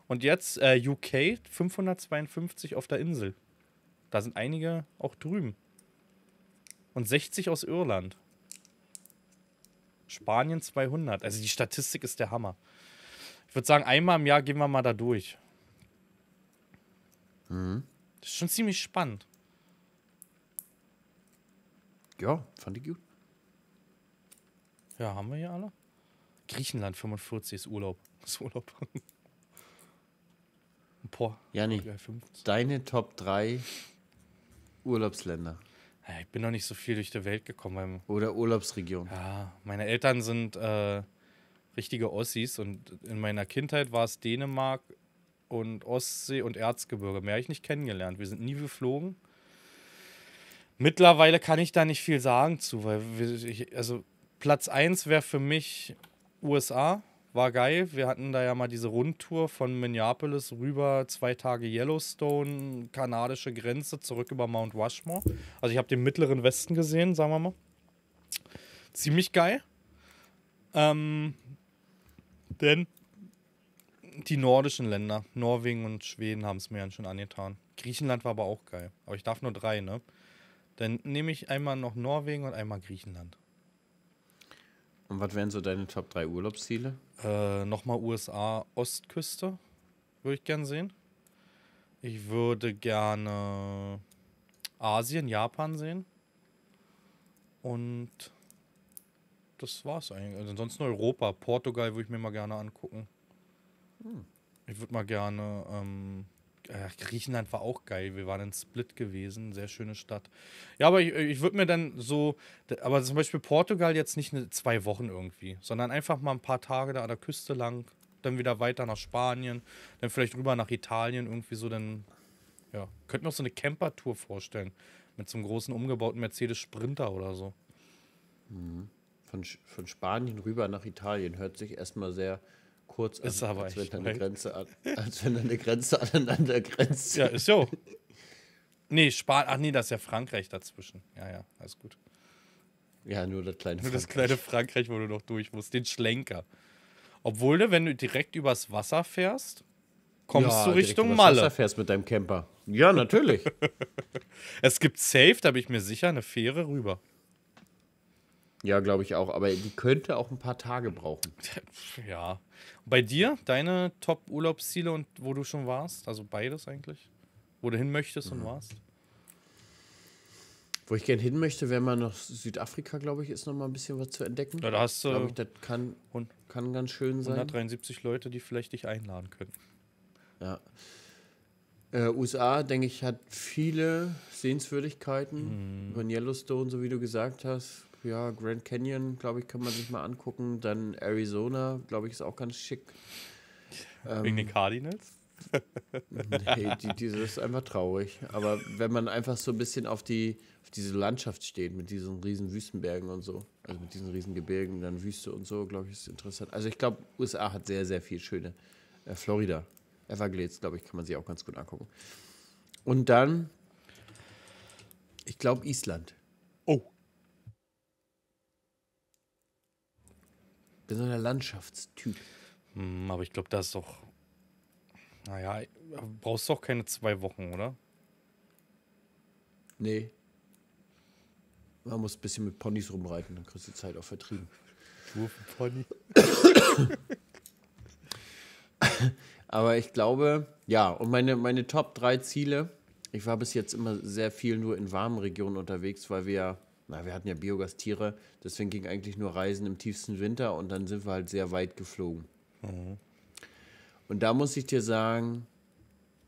und jetzt äh, UK 552 auf der Insel. Da sind einige auch drüben. Und 60 aus Irland. Spanien 200. Also die Statistik ist der Hammer. Ich würde sagen, einmal im Jahr gehen wir mal da durch. Mhm. Das ist schon ziemlich spannend. Ja, fand ich gut. Ja, haben wir hier alle? Griechenland 45 ist Urlaub. [laughs] Ist Urlaub. Boah. Janni, deine Top 3 Urlaubsländer. Ich bin noch nicht so viel durch die Welt gekommen. Oder Urlaubsregion. Ja, meine Eltern sind äh, richtige Ossis. Und in meiner Kindheit war es Dänemark und Ostsee und Erzgebirge. Mehr habe ich nicht kennengelernt. Wir sind nie geflogen. Mittlerweile kann ich da nicht viel sagen zu, weil ich, also Platz 1 wäre für mich USA, war geil. Wir hatten da ja mal diese Rundtour von Minneapolis rüber, zwei Tage Yellowstone, kanadische Grenze, zurück über Mount Rushmore. Also ich habe den mittleren Westen gesehen, sagen wir mal. Ziemlich geil. Ähm, denn die nordischen Länder, Norwegen und Schweden, haben es mir dann schon angetan. Griechenland war aber auch geil. Aber ich darf nur drei, ne? Dann nehme ich einmal noch Norwegen und einmal Griechenland. Und was wären so deine Top 3 Urlaubsziele? Äh, Nochmal USA Ostküste. Würde ich gern sehen. Ich würde gerne Asien, Japan sehen. Und das war's eigentlich. Also ansonsten Europa, Portugal würde ich mir mal gerne angucken. Hm. Ich würde mal gerne. Ähm, äh, Griechenland war auch geil. Wir waren in Split gewesen, sehr schöne Stadt. Ja, aber ich, ich würde mir dann so, aber zum Beispiel Portugal jetzt nicht eine, zwei Wochen irgendwie, sondern einfach mal ein paar Tage da an der Küste lang, dann wieder weiter nach Spanien, dann vielleicht rüber nach Italien irgendwie so, dann, ja, könnte mir auch so eine Camper-Tour vorstellen mit so einem großen umgebauten Mercedes Sprinter oder so. Mhm von, von Spanien rüber nach Italien hört sich erstmal sehr kurz an, ist aber als, wenn eine Grenze an, als wenn eine Grenze aneinander grenzt. Ja, ist so. [laughs] Nee, Spanien, ach nee, das ist ja Frankreich dazwischen. Ja, ja, alles gut. Ja, nur das kleine nur Frankreich. das kleine Frankreich, wo du noch durch musst, den Schlenker. Obwohl wenn du direkt übers Wasser fährst, kommst ja, du Richtung übers Malle. Wasser fährst mit deinem Camper. Ja, natürlich. [laughs] es gibt safe, da bin ich mir sicher, eine Fähre rüber. Ja, glaube ich auch. Aber die könnte auch ein paar Tage brauchen. [laughs] Ja. bei dir, deine Top-Urlaubsziele und wo du schon warst? Also beides eigentlich? Wo du hin möchtest mhm. und warst? Wo ich gerne hin möchte, wenn man nach Südafrika, glaube ich, ist noch mal ein bisschen was zu entdecken. Ja, da hast du. Äh, ich, das kann, kann ganz schön sein. 173 Leute, die vielleicht dich einladen können. Ja. Äh, USA, denke ich, hat viele Sehenswürdigkeiten. Mhm. Über Yellowstone, so wie du gesagt hast ja, Grand Canyon, glaube ich, kann man sich mal angucken. Dann Arizona, glaube ich, ist auch ganz schick. Wegen ähm, den Cardinals? [laughs] nee, die, die, ist einfach traurig. Aber wenn man einfach so ein bisschen auf, die, auf diese Landschaft steht, mit diesen riesen Wüstenbergen und so, also mit diesen riesen Gebirgen, dann Wüste und so, glaube ich, ist interessant. Also ich glaube, USA hat sehr, sehr viel schöne. Äh, Florida, Everglades, glaube ich, kann man sich auch ganz gut angucken. Und dann, ich glaube, Island. Oh, bin so ein Landschaftstyp. Hm, aber ich glaube, das ist doch. Naja, brauchst du doch keine zwei Wochen, oder? Nee. Man muss ein bisschen mit Ponys rumreiten, dann kriegst du Zeit auch vertrieben. Pony. aber ich glaube, ja, und meine, meine Top 3 Ziele. Ich war bis jetzt immer sehr viel nur in warmen Regionen unterwegs, weil wir ja na, wir hatten ja Biogastiere, deswegen ging eigentlich nur Reisen im tiefsten Winter und dann sind wir halt sehr weit geflogen. Mhm. Und da muss ich dir sagen,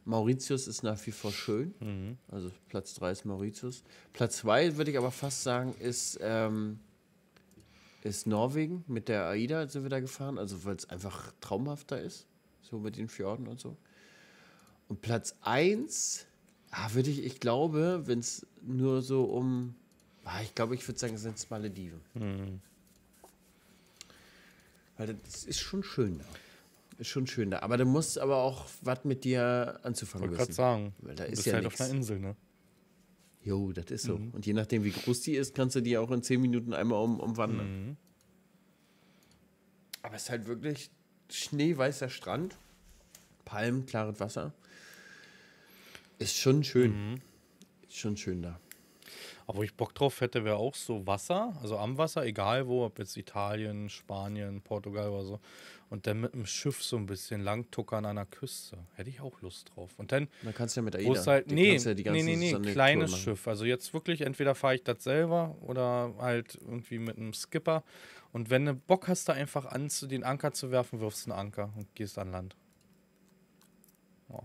Mauritius ist nach wie vor schön. Mhm. Also Platz 3 ist Mauritius. Platz 2 würde ich aber fast sagen, ist, ähm, ist Norwegen. Mit der AIDA sind wir da gefahren, also weil es einfach traumhafter ist. So mit den Fjorden und so. Und Platz 1 ah, würde ich, ich glaube, wenn es nur so um Ah, ich glaube, ich würde sagen, es sind Malediven. Mhm. Weil das ist schon schön da. Ist schon schön da. Aber du musst aber auch was mit dir anzufangen ich wissen. Ich sagen. Weil da ist ja halt nix. auf einer Insel, ne? Jo, das ist so. Mhm. Und je nachdem, wie groß die ist, kannst du die auch in zehn Minuten einmal um, umwandern. Mhm. Aber es ist halt wirklich schneeweißer Strand, Palmen, klares Wasser. Ist schon schön. Mhm. Ist schon schön da. Aber wo ich Bock drauf hätte, wäre auch so Wasser, also am Wasser, egal wo, ob jetzt Italien, Spanien, Portugal oder so. Und dann mit dem Schiff so ein bisschen langtuckern an einer Küste. Hätte ich auch Lust drauf. Und dann. Dann kannst du ja mit AIDA. Halt, nee, ja nee, nee, nee, nee, kleines Schiff. Also jetzt wirklich, entweder fahre ich das selber oder halt irgendwie mit einem Skipper. Und wenn du Bock hast, da einfach an, den Anker zu werfen, wirfst einen Anker und gehst an Land. Oh.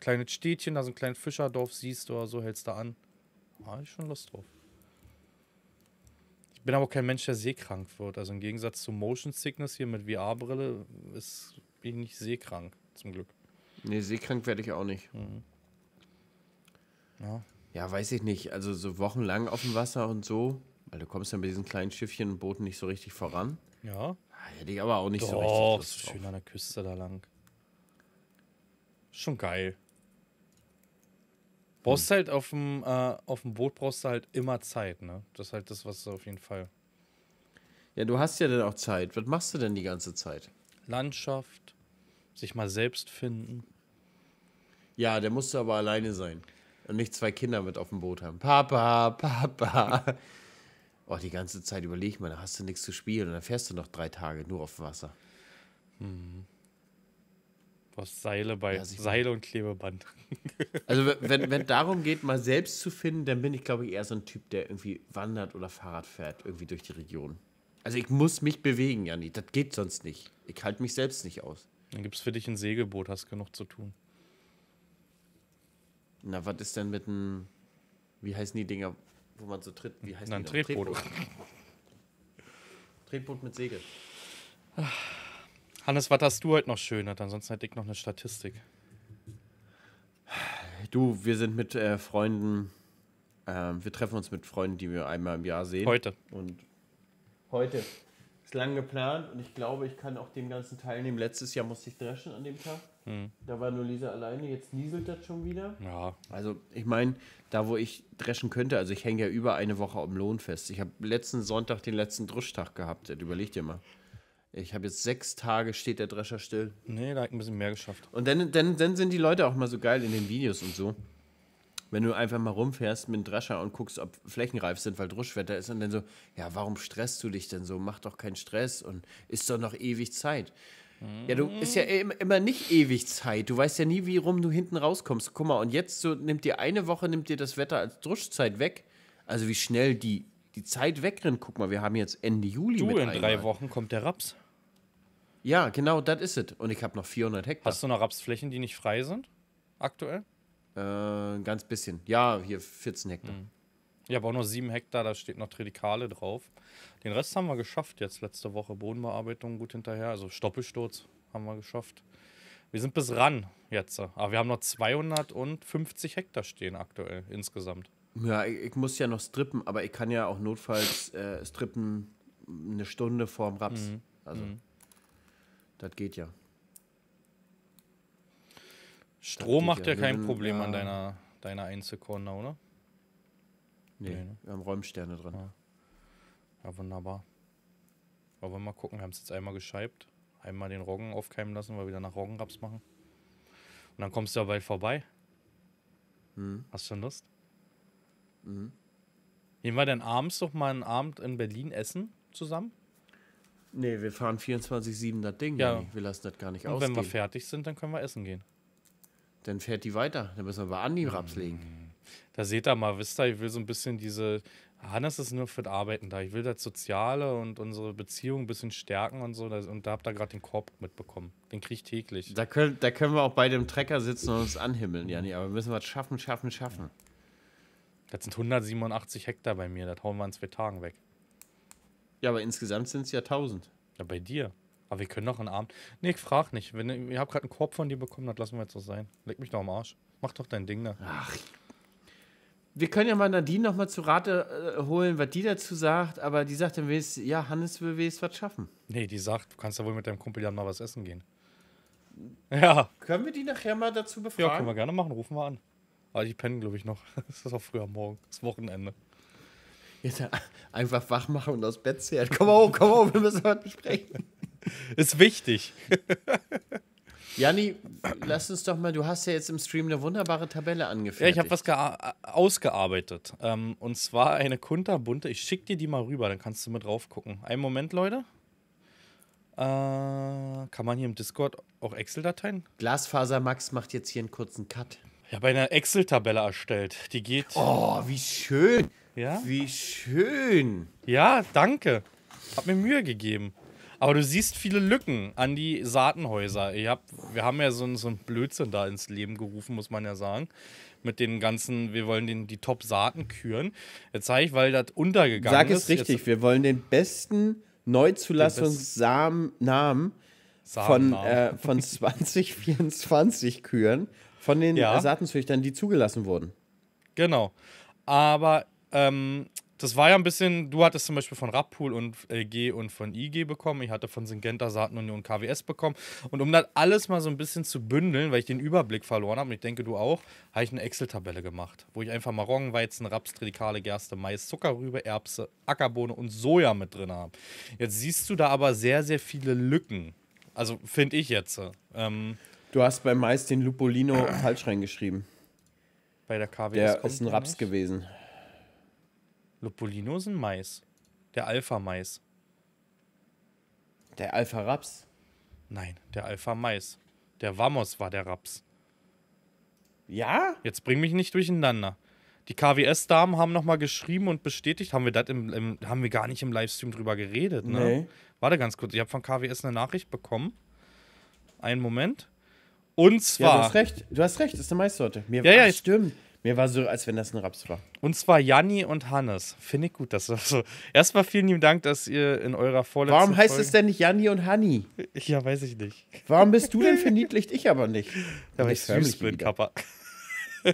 Kleines Städtchen, da so ein kleines Fischerdorf siehst du oder so, hältst da an. Habe ich schon Lust drauf. Ich bin aber kein Mensch, der seekrank wird. Also im Gegensatz zu Motion Sickness hier mit VR-Brille bin ich nicht seekrank, zum Glück. Nee, seekrank werde ich auch nicht. Mhm. Ja. ja, weiß ich nicht. Also so wochenlang auf dem Wasser und so, weil du kommst ja mit diesen kleinen Schiffchen und Booten nicht so richtig voran. Ja. Ah, hätte ich aber auch nicht Doch, so richtig. Doch, schön an der Küste da lang. Schon geil. Brauchst hm. halt auf dem, äh, auf dem Boot brauchst du halt immer Zeit, ne? Das ist halt das, was du auf jeden Fall. Ja, du hast ja dann auch Zeit. Was machst du denn die ganze Zeit? Landschaft, sich mal selbst finden. Ja, der du aber alleine sein. Und nicht zwei Kinder mit auf dem Boot haben. Papa, Papa. [laughs] oh, die ganze Zeit überleg mal, da hast du nichts zu spielen und dann fährst du noch drei Tage nur auf dem Wasser. Mhm brauchst Seile bei ja, Seile und Klebeband. [laughs] Also wenn es darum geht, mal selbst zu finden, dann bin ich, glaube ich, eher so ein Typ, der irgendwie wandert oder Fahrrad fährt, irgendwie durch die Region. Also ich muss mich bewegen, Janni. Das geht sonst nicht. Ich halte mich selbst nicht aus. Dann gibt es für dich ein Segelboot, hast genug zu tun. Na, was ist denn mit einem, wie heißen die Dinger, wo man so tritt? Wie heißt Na, die? Ein Tretboot. Tretboot mit Segel. Ach. Hannes, was hast du heute noch Schönes? Ansonsten hätte ich noch eine Statistik. Du, wir sind mit äh, Freunden, äh, wir treffen uns mit Freunden, die wir einmal im Jahr sehen. Heute. Und heute. Ist lang geplant und ich glaube, ich kann auch dem Ganzen teilnehmen. Letztes Jahr musste ich dreschen an dem Tag. Hm. Da war nur Lisa alleine, jetzt nieselt das schon wieder. Ja. Also, ich meine, da wo ich dreschen könnte, also ich hänge ja über eine Woche am Lohn fest. Ich habe letzten Sonntag den letzten Druschtag gehabt. Das überleg dir mal ich habe jetzt sechs Tage, steht der Drescher still. Nee, da hat ein bisschen mehr geschafft. Und dann, dann, dann sind die Leute auch mal so geil in den Videos und so. Wenn du einfach mal rumfährst mit dem Drescher und guckst, ob flächenreif sind, weil Druschwetter ist und dann so, ja, warum stresst du dich denn so? Mach doch keinen Stress und ist doch noch ewig Zeit. Ja, du ist ja immer nicht ewig Zeit. Du weißt ja nie, wie rum du hinten rauskommst. Guck mal, und jetzt so nimmt dir eine Woche, nimmt dir das Wetter als Druschzeit weg. Also wie schnell die, die Zeit wegrennt. Guck mal, wir haben jetzt Ende Juli. Du, mit in einmal. drei Wochen kommt der Raps. Ja, genau, das ist es. Und ich habe noch 400 Hektar. Hast du noch Rapsflächen, die nicht frei sind? Aktuell? Äh, ein ganz bisschen. Ja, hier 14 Hektar. Mhm. Ich habe auch nur 7 Hektar, da steht noch Tridikale drauf. Den Rest haben wir geschafft jetzt letzte Woche. Bodenbearbeitung gut hinterher. Also Stoppelsturz haben wir geschafft. Wir sind bis ran jetzt. Aber wir haben noch 250 Hektar stehen aktuell insgesamt. Ja, ich, ich muss ja noch strippen, aber ich kann ja auch notfalls äh, strippen eine Stunde vorm Raps. Mhm. Also. Mhm. Das geht ja. Strom macht ja, ja kein Problem ja. an deiner, deiner Einzelkorner, oder? Nee, nee ne? wir haben Räumsterne drin. Ja. ja, wunderbar. Aber mal gucken, wir haben es jetzt einmal gescheibt. Einmal den Roggen aufkeimen lassen, weil wir wieder nach Roggenraps machen. Und dann kommst du ja bald vorbei. Hm. Hast du schon Lust? Mhm. Gehen wir denn abends doch mal einen Abend in Berlin essen zusammen? Nee, wir fahren 24-7 das Ding. Ja. Wir lassen das gar nicht aus. wenn wir fertig sind, dann können wir essen gehen. Dann fährt die weiter. Dann müssen wir bei Andi mhm. Raps mhm. legen. Da seht ihr mal, wisst ihr, ich will so ein bisschen diese. Hannes ist nur für das Arbeiten da. Ich will das Soziale und unsere Beziehung ein bisschen stärken und so. Und da habt ihr gerade den Korb mitbekommen. Den krieg ich täglich. Da können, da können wir auch bei dem Trecker sitzen und uns anhimmeln, Janni. Aber wir müssen was schaffen, schaffen, schaffen. Das sind 187 Hektar bei mir. Das hauen wir in zwei Tagen weg. Ja, aber insgesamt sind es ja 1000. Ja, bei dir. Aber wir können noch einen Abend. Nee, ich frag nicht. Wenn, ich habe gerade einen Korb von dir bekommen, das lassen wir jetzt so sein. Leg mich doch am Arsch. Mach doch dein Ding da. Ach. Wir können ja mal Nadine nochmal zu Rate äh, holen, was die dazu sagt, aber die sagt dann, ja, Hannes will willst was schaffen. Nee, die sagt, du kannst ja wohl mit deinem Kumpel dann mal was essen gehen. Hm. Ja. Können wir die nachher mal dazu befragen? Ja, können wir gerne machen, rufen wir an. Aber die pennen, glaube ich, noch. Es [laughs] ist auch früher am Morgen, das Wochenende. Jetzt einfach wach machen und aus Bett zerrt. Komm mal hoch, komm mal hoch, wir müssen heute sprechen. Ist wichtig. [laughs] Janni, lass uns doch mal, du hast ja jetzt im Stream eine wunderbare Tabelle angefertigt. Ja, ich habe was ausgearbeitet. Ähm, und zwar eine kunterbunte. Ich schicke dir die mal rüber, dann kannst du mit drauf gucken. Einen Moment, Leute. Äh, kann man hier im Discord auch Excel-Dateien? Glasfaser Max macht jetzt hier einen kurzen Cut. Ich habe eine Excel-Tabelle erstellt. Die geht. Oh, wie schön! Ja? Wie schön. Ja, danke. Hab mir Mühe gegeben. Aber du siehst viele Lücken an die Saatenhäuser. Ich hab, wir haben ja so einen so ein Blödsinn da ins Leben gerufen, muss man ja sagen. Mit den ganzen, wir wollen den, die Top-Saaten küren. Jetzt zeige ich, weil das untergegangen Sag ist. Sag es richtig, Jetzt, wir wollen den besten Neuzulassungsnamen von, äh, von 2024 [laughs] küren, von den ja. Saatenzüchtern, die zugelassen wurden. Genau. Aber ähm, das war ja ein bisschen, du hattest zum Beispiel von Rappool und LG äh, und von IG bekommen, ich hatte von Syngenta, Saatenunion und KWS bekommen. Und um das alles mal so ein bisschen zu bündeln, weil ich den Überblick verloren habe und ich denke, du auch, habe ich eine Excel-Tabelle gemacht, wo ich einfach mal Weizen, Raps, Tridikale, Gerste, Mais, Zuckerrübe, Erbse, Ackerbohne und Soja mit drin habe. Jetzt siehst du da aber sehr, sehr viele Lücken. Also finde ich jetzt. Äh, ähm, du hast bei Mais den Lupolino falsch reingeschrieben. Bei der KWS. Der ist ein Raps nicht? gewesen. Lupolino ist ein Mais. Der Alpha-Mais. Der Alpha-Raps? Nein, der Alpha-Mais. Der Vamos war der Raps. Ja? Jetzt bring mich nicht durcheinander. Die KWS-Damen haben nochmal geschrieben und bestätigt, haben wir im, im, haben wir gar nicht im Livestream drüber geredet, ne? Nee. Warte ganz kurz, ich habe von KWS eine Nachricht bekommen. Einen Moment. Und zwar. Ja, du hast recht, du hast recht, ist eine Maissorte. Mir ja, ja, stimmt. Mir war so, als wenn das ein Raps war. Und zwar Janni und Hannes. Finde ich gut, dass das so. Erstmal vielen lieben Dank, dass ihr in eurer Vorlesung. Warum heißt Folge es denn nicht Janni und Hanni? Ja, weiß ich nicht. Warum bist du denn verniedlicht? Ich aber nicht. Ja, weil ich süß bin, Kappa. [laughs]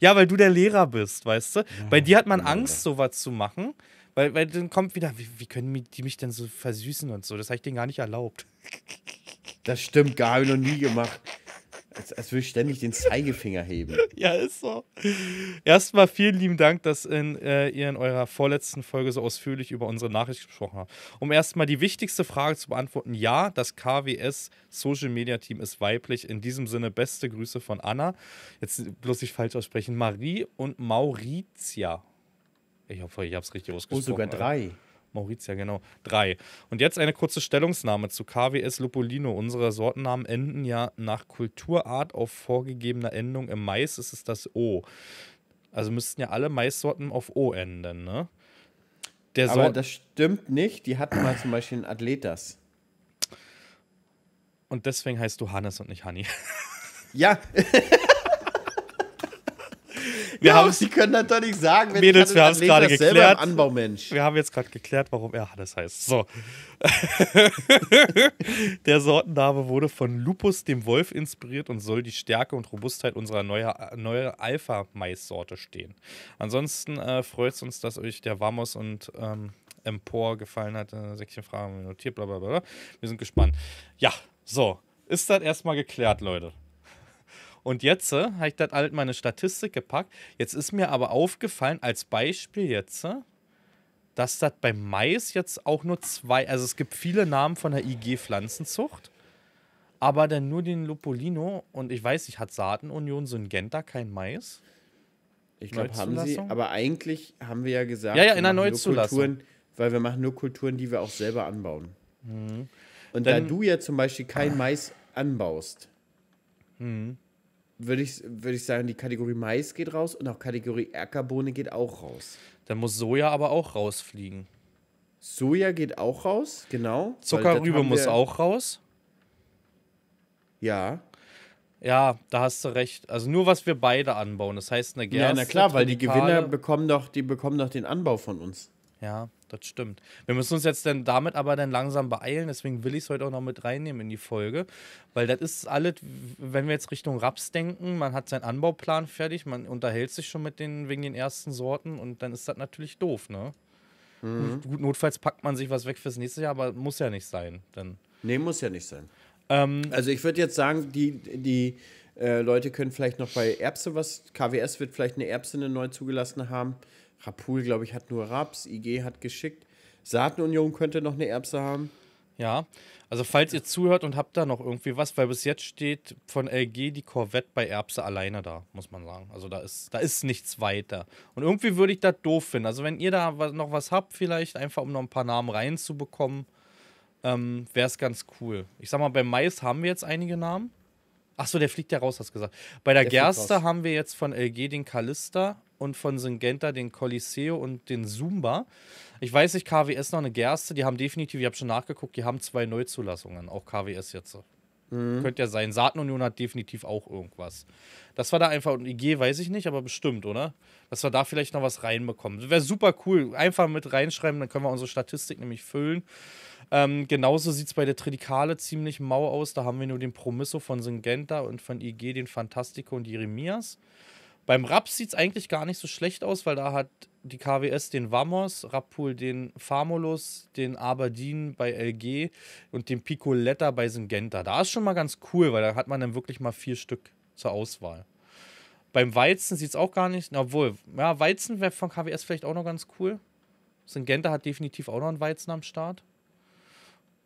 ja, weil du der Lehrer bist, weißt du? Ja, Bei dir hat man genau. Angst, sowas zu machen. Weil, weil dann kommt wieder, wie, wie können die mich denn so versüßen und so? Das habe ich denen gar nicht erlaubt. Das stimmt, gar habe ich noch nie gemacht. Als, als würde ich ständig den Zeigefinger heben. [laughs] Ja, ist so. Erstmal vielen lieben Dank, dass in, äh, ihr in eurer vorletzten Folge so ausführlich über unsere Nachricht gesprochen habt. Um erstmal die wichtigste Frage zu beantworten: Ja, das KWS Social Media Team ist weiblich. In diesem Sinne, beste Grüße von Anna. Jetzt bloß nicht falsch aussprechen: Marie und Mauritia. Ich hoffe, ich habe es richtig oh, ausgesprochen. Und sogar drei. Alter. Maurizia, genau. Drei. Und jetzt eine kurze Stellungsnahme zu KWS Lupolino. Unsere Sortennamen enden ja nach Kulturart auf vorgegebener Endung. Im Mais ist es das O. Also müssten ja alle Maissorten auf O enden, ne? Der Aber das stimmt nicht. Die hatten mal zum Beispiel einen Athletas. Und deswegen heißt du Hannes und nicht Hanni. Ja. [laughs] Wir ja, haben Sie können das doch nicht sagen, wenn Mädels, ich wir haben es gerade geklärt. Anbaumensch. Wir haben jetzt gerade geklärt, warum er Hannes heißt. So. [laughs] der Sortenname wurde von Lupus dem Wolf inspiriert und soll die Stärke und Robustheit unserer neuen neue Alpha-Mais-Sorte stehen. Ansonsten äh, freut es uns, dass euch der Vamos und ähm, Empor gefallen hat. Äh, Säckchen Fragen notiert, bla bla bla. Wir sind gespannt. Ja, so. Ist das erstmal geklärt, Leute? Und jetzt äh, habe ich das halt meine Statistik gepackt. Jetzt ist mir aber aufgefallen, als Beispiel jetzt, äh, dass das bei Mais jetzt auch nur zwei, also es gibt viele Namen von der IG-Pflanzenzucht, aber dann nur den Lupolino und ich weiß nicht, hat Saatenunion Syngenta kein Mais? Ich glaube, haben sie, aber eigentlich haben wir ja gesagt, ja, ja, in der Neuzulassung. weil wir machen nur Kulturen, die wir auch selber anbauen. Mhm. Und dann, da du ja zum Beispiel kein ah. Mais anbaust, mhm würde ich, würd ich sagen, die Kategorie Mais geht raus und auch Kategorie Erkerbohne geht auch raus. Dann muss Soja aber auch rausfliegen. Soja geht auch raus, genau. Zuckerrübe muss auch raus. Ja. Ja, da hast du recht. Also nur was wir beide anbauen. Das heißt eine Gerste. Ja, na klar, weil die Gewinner bekommen doch, die bekommen doch den Anbau von uns. Ja das stimmt. Wir müssen uns jetzt denn damit aber dann langsam beeilen, deswegen will ich es heute auch noch mit reinnehmen in die Folge, weil das ist alles, wenn wir jetzt Richtung Raps denken, man hat seinen Anbauplan fertig, man unterhält sich schon mit den wegen den ersten Sorten und dann ist das natürlich doof, ne? Mhm. Gut, notfalls packt man sich was weg fürs nächste Jahr, aber muss ja nicht sein. Dann. Nee, muss ja nicht sein. Ähm, also ich würde jetzt sagen, die, die äh, Leute können vielleicht noch bei Erbse was, KWS wird vielleicht eine Erbse eine neu zugelassene haben. Hapul, glaube ich, hat nur Raps, IG hat geschickt. Saatenunion könnte noch eine Erbse haben. Ja, also falls ihr zuhört und habt da noch irgendwie was, weil bis jetzt steht von LG die Corvette bei Erbse alleine da, muss man sagen. Also da ist, da ist nichts weiter. Und irgendwie würde ich das doof finden. Also wenn ihr da noch was habt, vielleicht einfach um noch ein paar Namen reinzubekommen, ähm, wäre es ganz cool. Ich sag mal, bei Mais haben wir jetzt einige Namen. Achso, der fliegt ja raus, hast du gesagt. Bei der, der Gerste haben wir jetzt von LG den Kalister und von Syngenta den Coliseo und den Zumba. Ich weiß nicht, KWS noch eine Gerste, die haben definitiv, ich habe schon nachgeguckt, die haben zwei Neuzulassungen, auch KWS jetzt. Mhm. Könnte ja sein. Saatenunion hat definitiv auch irgendwas. Das war da einfach, und IG weiß ich nicht, aber bestimmt, oder? Dass wir da vielleicht noch was reinbekommen. Wäre super cool. Einfach mit reinschreiben, dann können wir unsere Statistik nämlich füllen. Ähm, genauso sieht es bei der Tridikale ziemlich mau aus. Da haben wir nur den Promisso von Syngenta und von IG, den Fantastico und Jeremias. Beim Raps sieht es eigentlich gar nicht so schlecht aus, weil da hat die KWS den Vamos, Rapul den Famulus, den Aberdeen bei LG und den Picoletta bei Syngenta. Da ist schon mal ganz cool, weil da hat man dann wirklich mal vier Stück zur Auswahl. Beim Weizen sieht es auch gar nicht, obwohl, ja, Weizen wäre von KWS vielleicht auch noch ganz cool. Syngenta hat definitiv auch noch einen Weizen am Start.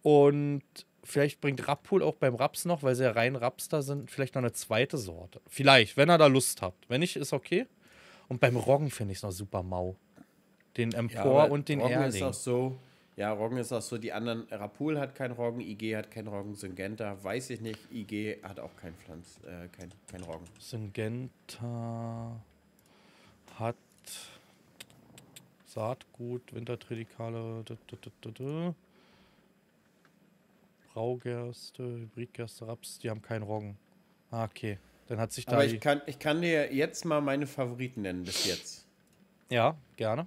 Und vielleicht bringt Rappool auch beim Raps noch, weil sie ja rein Rapster sind, vielleicht noch eine zweite Sorte. Vielleicht, wenn er da Lust hat. Wenn nicht, ist okay. Und beim Roggen finde ich es noch super mau. Den Empor ja, und den Roggen Erling. ist auch so. Ja, Roggen ist auch so. Die anderen, Rapul hat keinen Roggen, IG hat keinen Roggen, Syngenta weiß ich nicht. IG hat auch keinen Pflanz, äh, kein, kein Roggen. Syngenta hat Saatgut, Wintertradikale. Graugerste, Hybridgerste, Raps, die haben keinen Roggen. Ah, okay. Dann hat sich da. Aber ich kann, ich kann dir jetzt mal meine Favoriten nennen bis jetzt. Ja, gerne.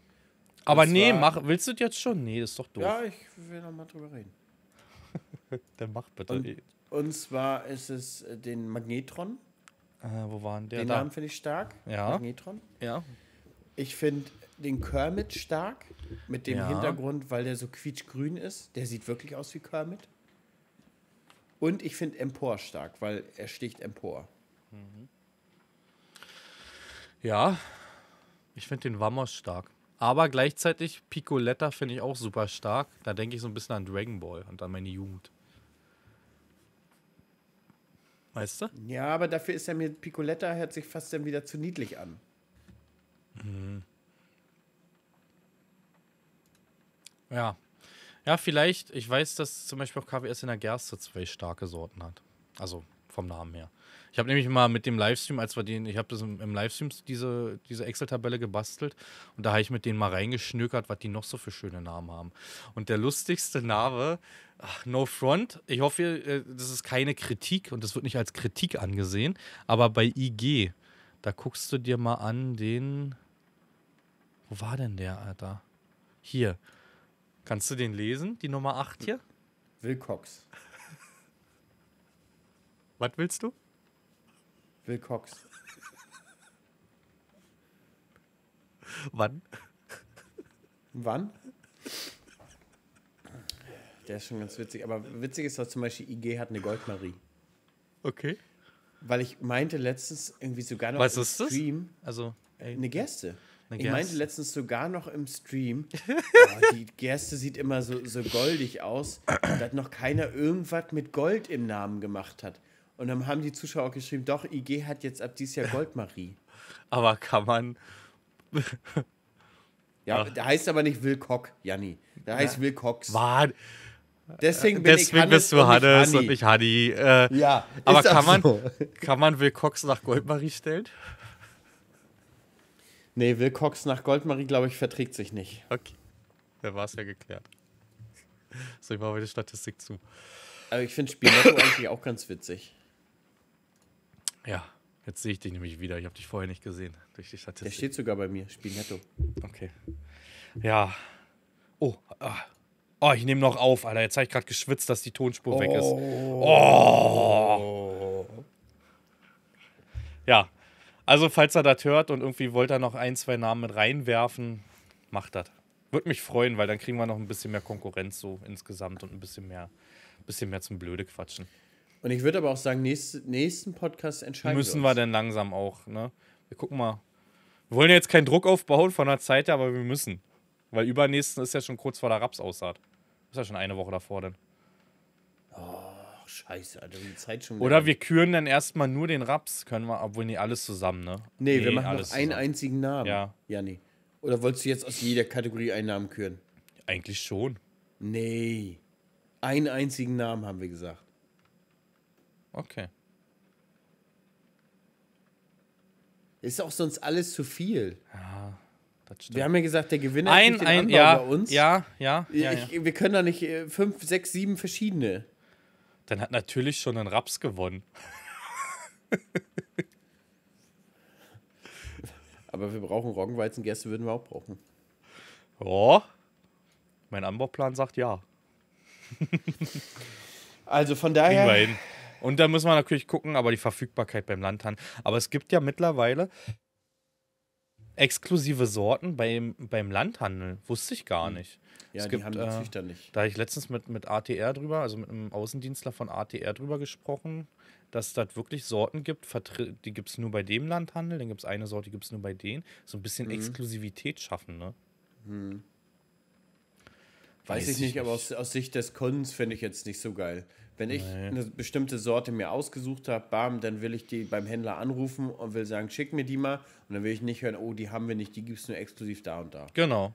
Aber das nee, mach, willst du das jetzt schon? Nee, das ist doch doof. Ja, ich will nochmal drüber reden. [laughs] Dann mach bitte. Und, und zwar ist es äh, den Magnetron. Äh, wo waren der? Den da? Namen finde ich stark. Ja. Magnetron. Ja. Ich finde den Kermit stark mit dem ja. Hintergrund, weil der so quietschgrün ist. Der sieht wirklich aus wie Kermit. Und ich finde Empor stark, weil er sticht empor. Mhm. Ja, ich finde den Vamos stark. Aber gleichzeitig Picoletta finde ich auch super stark. Da denke ich so ein bisschen an Dragon Ball und an meine Jugend. Weißt du? Ja, aber dafür ist er mir Picoletta hört sich fast dann wieder zu niedlich an. Mhm. Ja, ja, vielleicht. Ich weiß, dass zum Beispiel auch KWS in der Gerste zwei starke Sorten hat. Also vom Namen her. Ich habe nämlich mal mit dem Livestream, als wir den, ich habe das im, Livestream diese, diese Excel-Tabelle gebastelt und da habe ich mit denen mal reingeschnökert, was die noch so für schöne Namen haben. Und der lustigste Name, ach, No Front, ich hoffe, äh, das ist keine Kritik und das wird nicht als Kritik angesehen, aber bei IG, da guckst du dir mal an den, wo war denn der, Alter? Hier, Kannst du den lesen, die Nummer 8 hier? Wilcox. Was willst du? Wilcox. Wann? Wann? Der ist schon ganz witzig. Aber witzig ist, dass zum Beispiel IG hat eine Goldmarie. Okay. Weil ich meinte letztens irgendwie sogar noch Was im ist Stream. Das? Also, ey. eine Gerste. Ich meinte letztens sogar noch im Stream, [laughs] oh, die Gerste sieht immer so, so goldig aus, dass noch keiner irgendwas mit Gold im Namen gemacht hat. Und dann haben die Zuschauer auch geschrieben, doch, IG hat jetzt ab dieses Jahr Goldmarie. [laughs] Aber kann man. [laughs] ja, Ach. der heißt aber nicht Wilcock, Janni. Der heißt ja. Wilcox. Mann. Deswegen, bin Deswegen ich Hannes bist du Hannes und nicht Hanni. Äh, ja, aber kann, so. man, kann man Wilcox nach Goldmarie stellen? Nee, Wilcox nach Goldmarie, glaube ich, verträgt sich nicht. Okay. Da war es ja geklärt. [laughs] So, ich mache die Statistik zu. Aber also, ich finde Spinetto [coughs] eigentlich auch ganz witzig. Ja, jetzt sehe ich dich nämlich wieder. Ich habe dich vorher nicht gesehen durch die Statistik. Der steht sogar bei mir, Spinetto. Okay. Ja. Oh, ah. oh ich nehme noch auf, Alter. Jetzt habe ich gerade geschwitzt, dass die Tonspur oh. weg ist. Oh. oh. Ja. Also, falls er das hört und irgendwie wollte er noch ein, zwei Namen mit reinwerfen, macht das. Würde mich freuen, weil dann kriegen wir noch ein bisschen mehr Konkurrenz so insgesamt und ein bisschen mehr, bisschen mehr zum Blöde quatschen. Und ich würde aber auch sagen, nächst, nächsten Podcast entscheiden Müssen wir, wir dann langsam auch, ne? Wir gucken mal. Wir wollen jetzt keinen Druck aufbauen von der Zeit her, aber wir müssen. Weil übernächsten ist ja schon kurz vor der Rapsaussaat. Ist ja schon eine Woche davor dann scheiße, Alter, die Zeit schon. Oder wir küren dann erstmal nur den Raps, können wir, obwohl nicht alles zusammen, ne? Nee, nee wir machen alles noch einen zusammen. einzigen Namen. Ja. Ja, nee. Oder wolltest du jetzt aus jeder Kategorie einen Namen küren? Eigentlich schon. Nee. Einen einzigen Namen haben wir gesagt. Okay. Ist auch sonst alles zu viel. Ja, das stimmt. Wir haben ja gesagt, der Gewinner ein, kriegt den ein, Anbau ja, bei uns. Ja, ja, ja, ich, ja, Wir können da nicht äh, fünf, sechs, sieben verschiedene. Dann hat natürlich schon ein Raps gewonnen. Aber wir brauchen Roggenweizengäste, würden wir auch brauchen. Oh, Mein Anbauplan sagt ja. [laughs] also von daher. Und da muss man natürlich gucken, aber die Verfügbarkeit beim Landhandel. Aber es gibt ja mittlerweile exklusive Sorten beim, beim Landhandel. Wusste ich gar hm. nicht. Ja, es die gibt, haben die äh, Züchter nicht. Da habe ich letztens mit, mit ATR drüber, also mit einem Außendienstler von ATR drüber gesprochen, dass das wirklich Sorten gibt, die gibt es nur bei dem Landhandel, dann gibt es eine Sorte, die gibt es nur bei denen. So ein bisschen mhm. Exklusivität schaffen, ne? Mhm. Weiß, Weiß, ich nicht, nicht, aber aus, aus Sicht des Kons finde ich jetzt nicht so geil. Wenn ich nee. eine bestimmte Sorte mir ausgesucht habe, bam, dann will ich die beim Händler anrufen und will sagen, schick mir die mal. Und dann will ich nicht hören, oh, die haben wir nicht, die gibt es nur exklusiv da und da. Genau.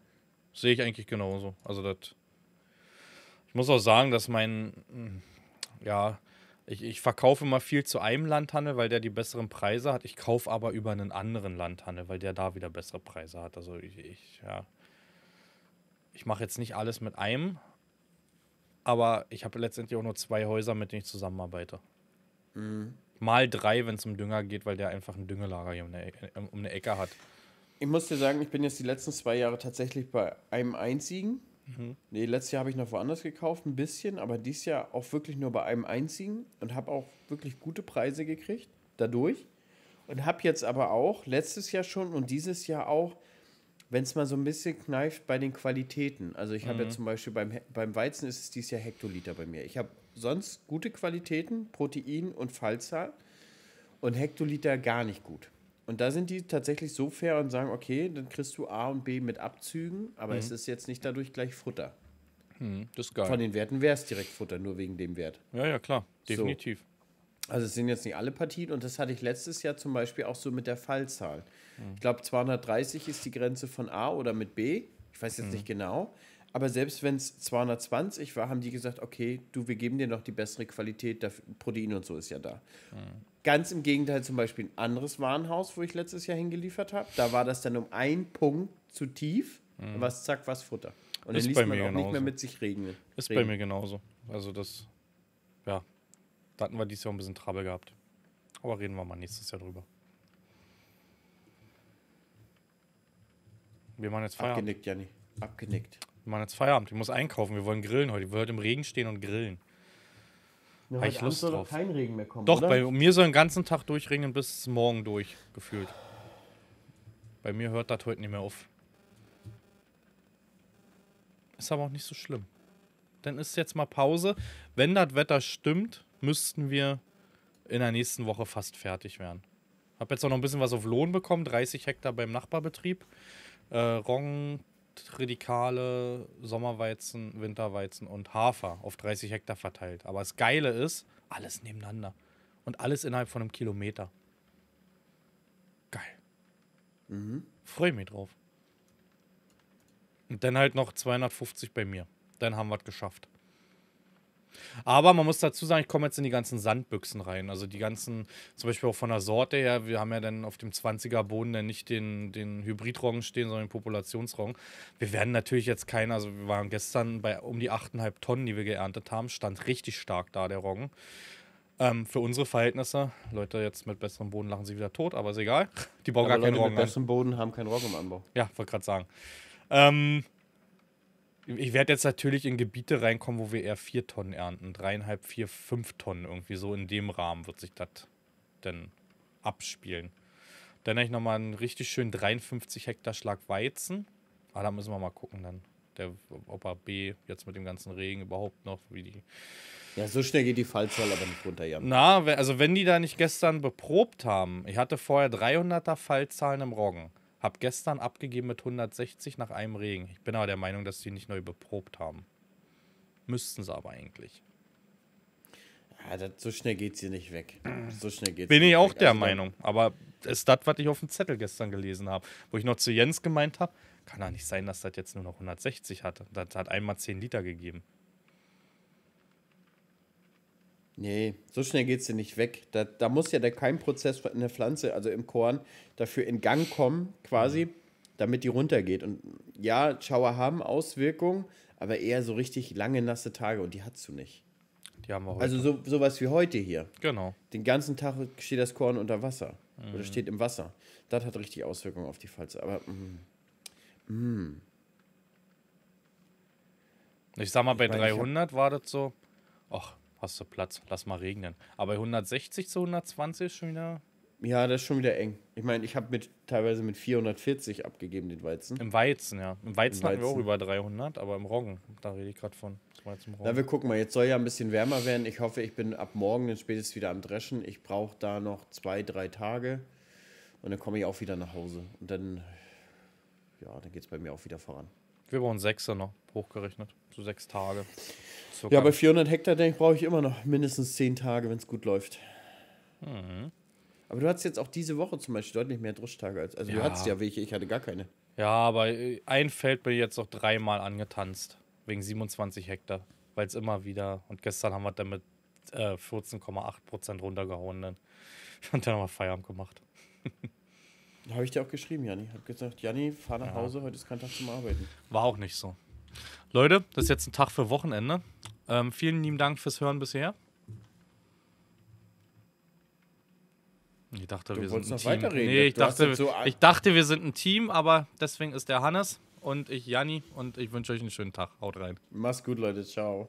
Sehe ich eigentlich genauso. Also das. Ich muss auch sagen, dass mein. Mm, ja, ich, ich verkaufe immer viel zu einem Landhandel, weil der die besseren Preise hat. Ich kaufe aber über einen anderen Landhandel, weil der da wieder bessere Preise hat. Also ich, ich ja. Ich mache jetzt nicht alles mit einem, aber ich habe letztendlich auch nur zwei Häuser, mit denen ich zusammenarbeite. Mhm. Mal drei, wenn es um Dünger geht, weil der einfach ein Düngelager hier um eine, Ecke, äh, um eine Ecke hat. Ich muss dir sagen, ich bin jetzt die letzten zwei Jahre tatsächlich bei einem einzigen. Mhm. Nee, letztes Jahr habe ich noch woanders gekauft, ein bisschen, aber dieses Jahr auch wirklich nur bei einem einzigen und habe auch wirklich gute Preise gekriegt dadurch. Und habe jetzt aber auch letztes Jahr schon und dieses Jahr auch wenn es mal so ein bisschen kneift bei den Qualitäten. Also ich habe mhm. ja zum Beispiel beim, beim Weizen ist es dieses Jahr Hektoliter bei mir. Ich habe sonst gute Qualitäten, Protein und Fallzahl und Hektoliter gar nicht gut. Und da sind die tatsächlich so fair und sagen, okay, dann kriegst du A und B mit Abzügen, aber mhm. es ist jetzt nicht dadurch gleich Futter. Mhm, das ist geil. Von den Werten wäre es direkt Futter, nur wegen dem Wert. Ja, ja, klar, definitiv. So. Also es sind jetzt nicht alle Partien und das hatte ich letztes Jahr zum Beispiel auch so mit der Fallzahl. Ich glaube, 230 ist die Grenze von A oder mit B. Ich weiß jetzt mhm. nicht genau. Aber selbst wenn es 220 war, haben die gesagt, okay, du, wir geben dir noch die bessere Qualität, der Protein und so ist ja da. Mhm. Ganz im Gegenteil, zum Beispiel ein anderes Warenhaus, wo ich letztes Jahr hingeliefert habe, da war das dann um einen Punkt zu tief, mhm. was zack, was Futter. Und ist dann ließ man auch genauso. nicht mehr mit sich regnen. Ist regnen. bei mir genauso. Also das, ja, da hatten wir dieses Jahr ein bisschen Trouble gehabt. Aber reden wir mal nächstes Jahr drüber. Wir machen jetzt Feierabend. Abgenickt, Janni. Abgenickt. Wir machen jetzt Feierabend. Ich muss einkaufen. Wir wollen grillen heute. Wir wollen im Regen stehen und grillen. Ja, heute ich Lust soll drauf. kein Regen mehr kommen. Doch, oder? bei mir soll den ganzen Tag durchregnen bis morgen durch, gefühlt. Bei mir hört das heute nicht mehr auf. Ist aber auch nicht so schlimm. Dann ist jetzt mal Pause. Wenn das Wetter stimmt, müssten wir in der nächsten Woche fast fertig werden. Hab jetzt auch noch ein bisschen was auf Lohn bekommen, 30 Hektar beim Nachbarbetrieb äh, Roggen, Tridikale, Sommerweizen, Winterweizen und Hafer auf 30 Hektar verteilt. Aber das Geile ist, alles nebeneinander. Und alles innerhalb von einem Kilometer. Geil. Mhm. Freue mich drauf. Und dann halt noch 250 bei mir. Dann haben wir es geschafft. Aber man muss dazu sagen, ich komme jetzt in die ganzen Sandbüchsen rein. Also die ganzen, zum Beispiel auch von der Sorte her, wir haben ja dann auf dem 20er Boden dann nicht den, den Hybridrong stehen, sondern den Populationsrong. Wir werden natürlich jetzt keinen, also wir waren gestern bei um die 8,5 Tonnen, die wir geerntet haben, stand richtig stark da der Roggen. Ähm, für unsere Verhältnisse, Leute jetzt mit besserem Boden lachen sie wieder tot, aber ist egal. Die bauen aber gar Leute keinen Roggen. Mit besserem Boden haben keinen Roggen im Anbau. Ja, wollte gerade sagen. Ähm, ich werde jetzt natürlich in Gebiete reinkommen, wo wir eher vier Tonnen ernten. Dreieinhalb, vier, fünf Tonnen irgendwie so in dem Rahmen wird sich das denn abspielen. Dann habe ich nochmal einen richtig schönen 53 Hektar Schlag Weizen. Ah, da müssen wir mal gucken dann. Der, ob er B jetzt mit dem ganzen Regen überhaupt noch, wie die. Ja, so schnell geht die Fallzahl aber nicht runter, Jan. Na, also wenn die da nicht gestern beprobt haben, ich hatte vorher 300er Fallzahlen im Roggen. Hab gestern abgegeben mit 160 nach einem Regen. Ich bin aber der Meinung, dass die nicht neu beprobt haben. Müssten sie aber eigentlich. Ja, das, so schnell geht sie nicht weg. So schnell geht's. Bin ich auch weg. der also, Meinung. Aber ist das, was ich auf dem Zettel gestern gelesen habe, wo ich noch zu Jens gemeint habe, kann doch nicht sein, dass das jetzt nur noch 160 hat. Das hat einmal 10 Liter gegeben. Nee, so schnell geht sie nicht weg. Da, da muss ja der Keimprozess in der Pflanze, also im Korn, dafür in Gang kommen, quasi, damit die runtergeht. Und ja, Schauer haben Auswirkungen, aber eher so richtig lange, nasse Tage und die hast du nicht. Die haben wir heute. Also so, sowas wie heute hier. Genau. Den ganzen Tag steht das Korn unter Wasser mhm. oder steht im Wasser. Das hat richtig Auswirkungen auf die Pflanze. Aber mh. Mm, mh. Mm. ich sag mal, bei ich mein, 300 war das so, ach, hast du Platz. Lass mal regnen. Aber 160 zu 120 ist schon wieder. Ja, das ist schon wieder eng. Ich meine, ich habe mit teilweise mit 440 abgegeben den Weizen. Im Weizen, ja. Im Weizen, Im Weizen. hatten wir auch über 300, aber im Roggen, da rede ich gerade von. Na, wir gucken mal. Jetzt soll ja ein bisschen wärmer werden. Ich hoffe, ich bin ab morgen dann spätestens wieder am Dreschen. Ich brauche da noch zwei, drei Tage und dann komme ich auch wieder nach Hause. Und dann, ja, dann geht es bei mir auch wieder voran. Wir brauchen sechs noch hochgerechnet, so sechs Tage. So ja, bei 400 Hektar, denke ich, brauche ich immer noch mindestens 10 Tage, wenn es gut läuft. Mhm. Aber du hattest jetzt auch diese Woche zum Beispiel deutlich mehr Druschtage als. Also ja. du hattest ja welche, ich hatte gar keine. Ja, aber äh, ein Feld bin ich jetzt noch dreimal angetanzt. Wegen 27 Hektar. Weil es immer wieder. Und gestern haben wir dann mit äh, 14,8 Prozent runtergehauen. Dann. [laughs] Und dann haben wir Feierabend gemacht. [laughs] Habe ich dir auch geschrieben, Janni. Habe gesagt, Janni, fahr nach ja. Hause, heute ist kein Tag zum Arbeiten. War auch nicht so. Leute, das ist jetzt ein Tag für Wochenende. Ähm, vielen lieben Dank fürs Hören bisher. Ich dachte, du wir sind ein Team. Nee, ich dachte, so ich dachte, wir sind ein Team, aber deswegen ist der Hannes und ich Janni und ich wünsche euch einen schönen Tag. Haut rein. Mach's gut, Leute. Ciao.